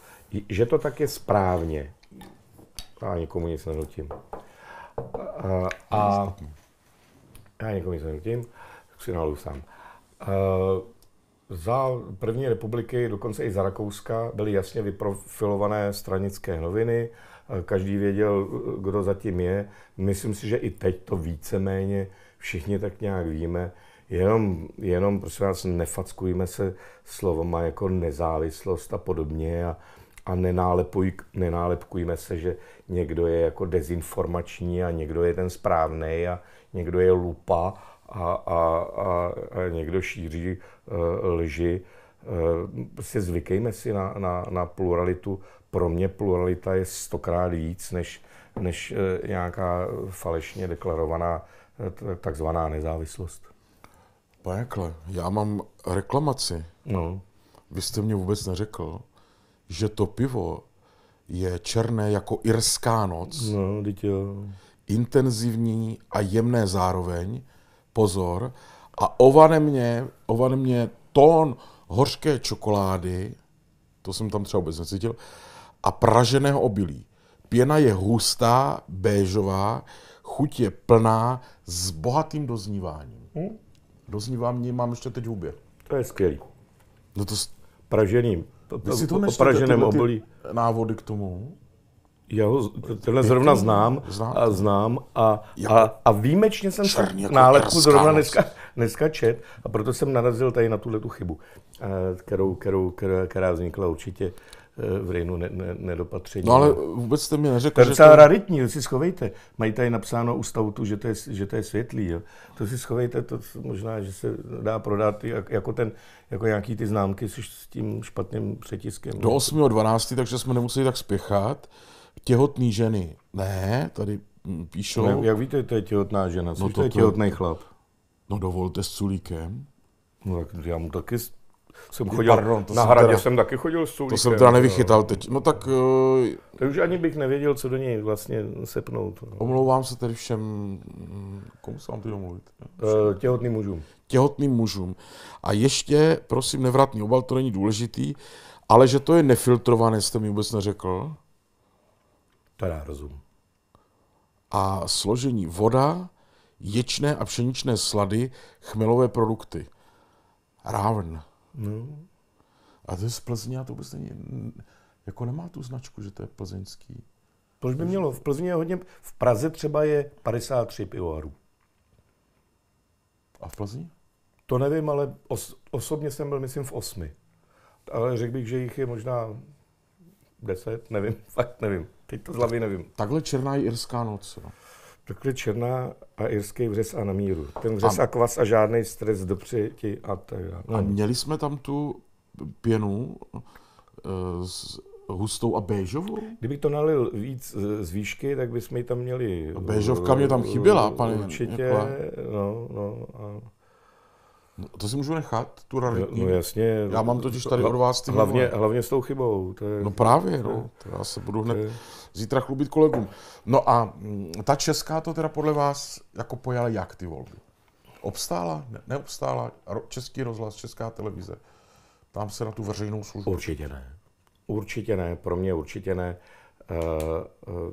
Že to tak je správně. A nikomu nic nenutím. A, a, já nikomu nic nenutím, tak si sám. Uh, za první republiky, dokonce i za Rakouska, byly jasně vyprofilované stranické noviny, eh, každý věděl, eh, kdo zatím je. Myslím si, že i teď to víceméně všichni tak nějak víme. Jenom, jenom prosím vás, nefackujme se slovama jako nezávislost a podobně a, a nenálepuj, nenálepkujme se, že někdo je jako dezinformační a někdo je ten správný a někdo je lupa a, a, a, a někdo šíří uh, lži. Uh, prostě zvykejme si na, na, na pluralitu. Pro mě pluralita je stokrát víc než, než uh, nějaká falešně deklarovaná takzvaná nezávislost. Pekle, já mám reklamaci. No. Vy jste mě vůbec neřekl, že to pivo je černé jako irská noc. No, jo. Intenzivní a jemné zároveň. Pozor. A ovane mě, ovane mě tón hořké čokolády, to jsem tam třeba vůbec necítil, a praženého obilí. Pěna je hustá, béžová, chuť je plná, s bohatým dozníváním. Hmm? Doznívám mě, mám ještě teď v hubě. To je skvělý. No to... S... Praženým vy si to opraženém obolí. Návody k tomu? Já ho tenhle zrovna znám a znám a, jako a, a výjimečně jsem se jako nálepku zrovna dneska, dneska čet a proto jsem narazil tady na tuhle tu chybu, eh, kterou, kterou, která vznikla určitě Eh, v Rejnu ne, ne, nedopatření. No ale vůbec jste mi neřekl, to je docela to... raritní, si schovejte. Mají tady napsáno u stavutu, že to je, že to je světlý. Jo. To si schovejte, to možná, že se dá prodat jako, ten, jako nějaký ty známky s tím špatným přetiskem. Do 8.12., takže jsme nemuseli tak spěchat. Těhotný ženy, ne, tady hm, píšou. Ne, no, jak víte, to je těhotná žena, no to, to je těhotný chlap? No dovolte s culíkem. No tak já mu taky jsem chodil, Pardon, to na jsem hradě teda, jsem taky chodil s To jsem teda nevychytal teď. No tak... Eh, to už ani bych nevěděl, co do něj vlastně sepnout. Omlouvám se tedy všem, mm, komu se mám teď omluvit? Eh, těhotným mužům. Těhotným mužům. A ještě, prosím, nevratný obal, to není důležitý, ale že to je nefiltrované, jste mi vůbec neřekl. To já rozum. A složení voda, ječné a pšeničné slady, chmelové produkty. Rávn. No. A to je z Plzně a to vůbec není, jako nemá tu značku, že to je plzeňský. Proč by mělo? V Plzně je hodně, v Praze třeba je 53 pivovarů. A v Plzni? To nevím, ale os, osobně jsem byl, myslím, v osmi. Ale řekl bych, že jich je možná deset, nevím, [LAUGHS] fakt nevím. Teď to z hlavy nevím. Takhle Černá jirská noc. No. Prokry černá a irský vřes a na míru. Ten vřes a, a kvas a žádný stres do přijetí a tak dále. A měli jsme tam tu pěnu uh, s hustou a béžovou? Kdyby to nalil víc z výšky, tak bychom ji tam měli. A béžovka mě tam chyběla, pane. Určitě, no, no. A... No, to si můžu nechat, tu no, raritní. No jasně. Já mám totiž tady od vás ty Hlavně, mimo. hlavně s tou chybou. To je... No právě, no. To já se budu hned je... zítra chlubit kolegům. No a mm, ta česká to teda podle vás jako pojala jak ty volby? Obstála? Ne, neobstála? Český rozhlas, česká televize? Tam se na tu veřejnou službu. Určitě ne. Určitě ne, pro mě určitě ne. Uh, uh,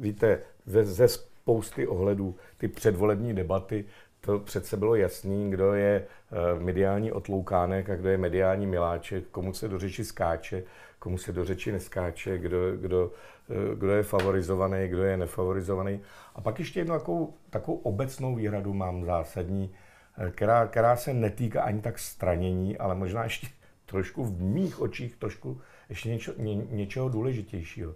víte, ze, ze spousty ohledů ty předvolební debaty to přece bylo jasný, kdo je eh, mediální otloukánek a kdo je mediální miláček, komu se do řeči skáče, komu se do řeči neskáče, kdo, kdo, eh, kdo je favorizovaný, kdo je nefavorizovaný. A pak ještě jednu takovou, takovou obecnou výhradu mám zásadní, eh, která, která se netýká ani tak stranění, ale možná ještě [LAUGHS] trošku v mých očích trošku ještě něčo, ně, něčeho důležitějšího.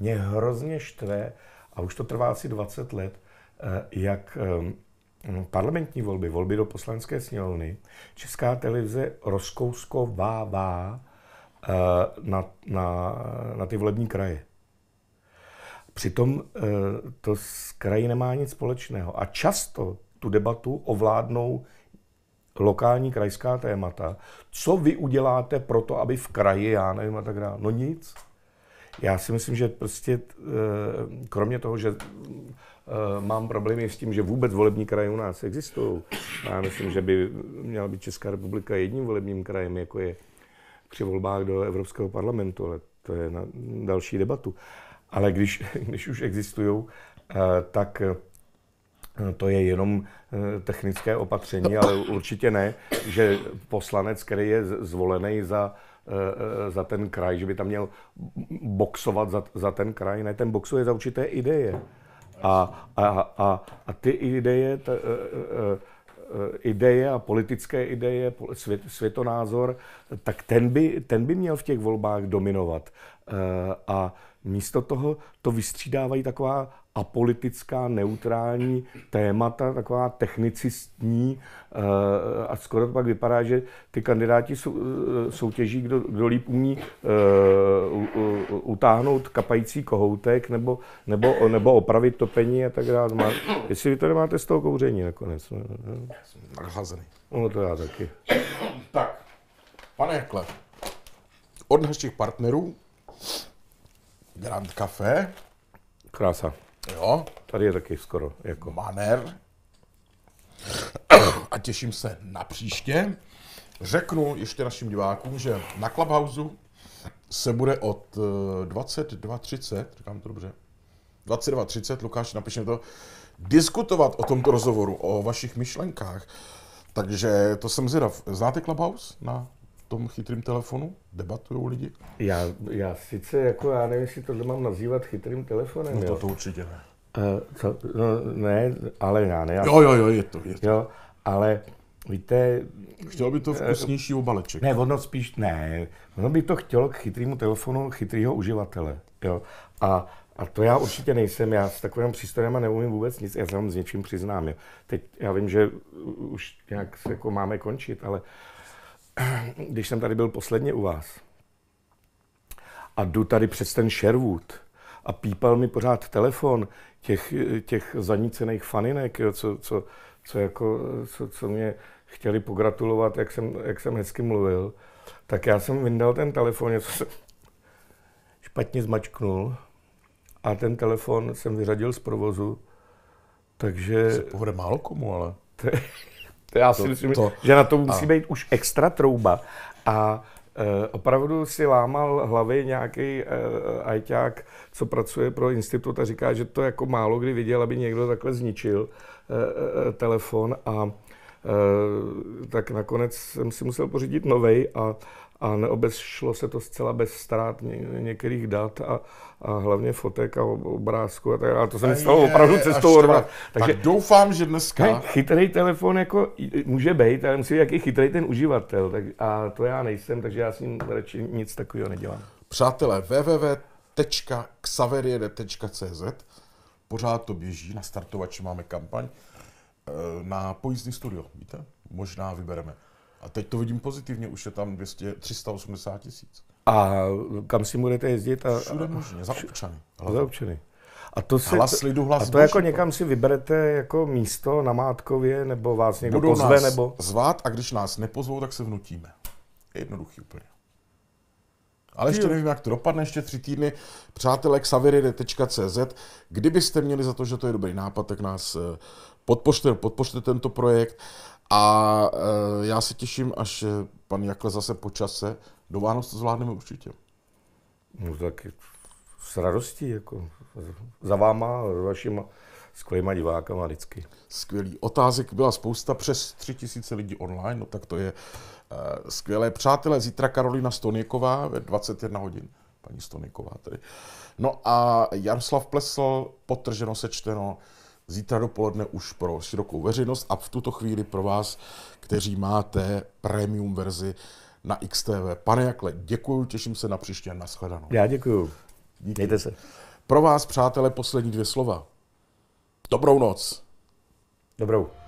Mě hrozně štve, a už to trvá asi 20 let, jak Mm, parlamentní volby, volby do poslanské sněmovny, Česká televize rozkouskovává eh, na, na, na ty volební kraje. Přitom eh, to s kraji nemá nic společného. A často tu debatu ovládnou lokální krajská témata. Co vy uděláte pro to, aby v kraji, já nevím a tak dále. No nic. Já si myslím, že prostě eh, kromě toho, že Eh, mám problémy s tím, že vůbec volební kraje u nás existují. Já myslím, že by měla být Česká republika jedním volebním krajem, jako je při volbách do Evropského parlamentu, ale to je na další debatu. Ale když, [LAUGHS] když už existují, eh, tak eh, to je jenom technické opatření, ale určitě ne, že poslanec, který je zvolený za, za ten kraj, že by tam měl boxovat za, za ten kraj. Ne, ten boxuje za určité ideje. A, a, a, a ty ideje, ta, e, e, e, ideje a politické ideje, svět, světonázor, tak ten by, ten by měl v těch volbách dominovat. A místo toho to vystřídávají taková apolitická, neutrální témata, taková technicistní eh, a skoro to pak vypadá, že ty kandidáti eh, soutěží, kdo, kdo líp umí eh, utáhnout kapající kohoutek nebo, nebo, nebo opravit topení a tak dále. Jestli vy to nemáte z toho kouření nakonec. No, no, no. Jsem nahlazený. No to já taky. Tak, pane Jakle, od našich partnerů Grand Café Krása. Jo. Tady je taky skoro. Jako. Maner. A těším se na příště. Řeknu ještě našim divákům, že na Clubhouse se bude od 22.30, eh, říkám to dobře, 22.30, Lukáš, napiš to, diskutovat o tomto rozhovoru, o vašich myšlenkách. Takže to jsem zvědav. Znáte Clubhouse na tom chytrém telefonu? Debatují lidi? Já, já sice jako, já nevím, jestli tohle mám nazývat chytrým telefonem. No to, jo. to určitě ne. Uh, co? No, ne, ale já ne. Jo, jo, jo, je to, je to. Jo, ale víte... Chtělo by to eh, vkusnější obaleček. Ne, ono spíš ne. Ono by to chtělo k chytrému telefonu chytrého uživatele. Jo. A a to já určitě nejsem, já s takovým přístrojem neumím vůbec nic, já se vám s něčím přiznám. Jo. Teď já vím, že už nějak se jako máme končit, ale [CLEARS THROAT] když jsem tady byl posledně u vás a jdu tady přes ten Sherwood a pípal mi pořád telefon těch, těch zanícených faninek, jo, co, co, co, jako, co, co mě chtěli pogratulovat, jak jsem, jak jsem hezky mluvil, tak já jsem vyndal ten telefon, něco jsem [LAUGHS] špatně zmačknul a ten telefon jsem vyřadil z provozu, takže... Se málo komu, ale... [LAUGHS] Já si to, myslím, to, že na to musí a... být už extra trouba. A e, opravdu si lámal hlavy nějaký e, ajťák, co pracuje pro institut a říká, že to jako málo kdy viděl, aby někdo takhle zničil e, telefon a tak nakonec jsem si musel pořídit novej a a neobešlo se to zcela bez ztrát ně, některých dat a, a hlavně fotek a obrázku a tak a To se mi stalo opravdu cestou od Takže tak doufám, že dneska... chytrý telefon jako může být, ale musí být jaký chytrý ten uživatel. Tak, a to já nejsem, takže já s ním radši nic takového nedělám. Přátelé, www.xaveriede.cz pořád to běží, na startovači máme kampaň e, na pojízdný studio, víte? Možná vybereme. A teď to vidím pozitivně, už je tam 200, 380 tisíc. A kam si budete jezdit? A, Všude možně, za občany. Hlavně. Za občany. A to, si, hlas lidu, hlas a to jako někam si vyberete jako místo na Mátkově, nebo vás někdo Budou pozve, nás nebo... zvát a když nás nepozvou, tak se vnutíme. Je jednoduchý úplně. Ale ještě nevím, jak to dopadne, ještě tři týdny. Přátelé xaviry.cz. Kdybyste měli za to, že to je dobrý nápad, tak nás eh, podpořte, podpořte tento projekt a e, já se těším, až eh, pan Jakle zase po čase, do Vánoc to zvládneme určitě. No tak s radostí, jako za váma, vašima skvělýma divákama vždycky. Skvělý. Otázek byla spousta, přes tři tisíce lidí online, no tak to je e, skvělé. Přátelé, zítra Karolina Stoněková ve 21 hodin. Paní Stoněková tady. No a Jaroslav Plesl, potrženo sečteno, zítra dopoledne už pro širokou veřejnost a v tuto chvíli pro vás, kteří máte premium verzi na XTV. Pane Jakle, děkuji, těším se na příště a nashledanou. Já děkuji. Díky. Mějte se. Pro vás, přátelé, poslední dvě slova. Dobrou noc. Dobrou.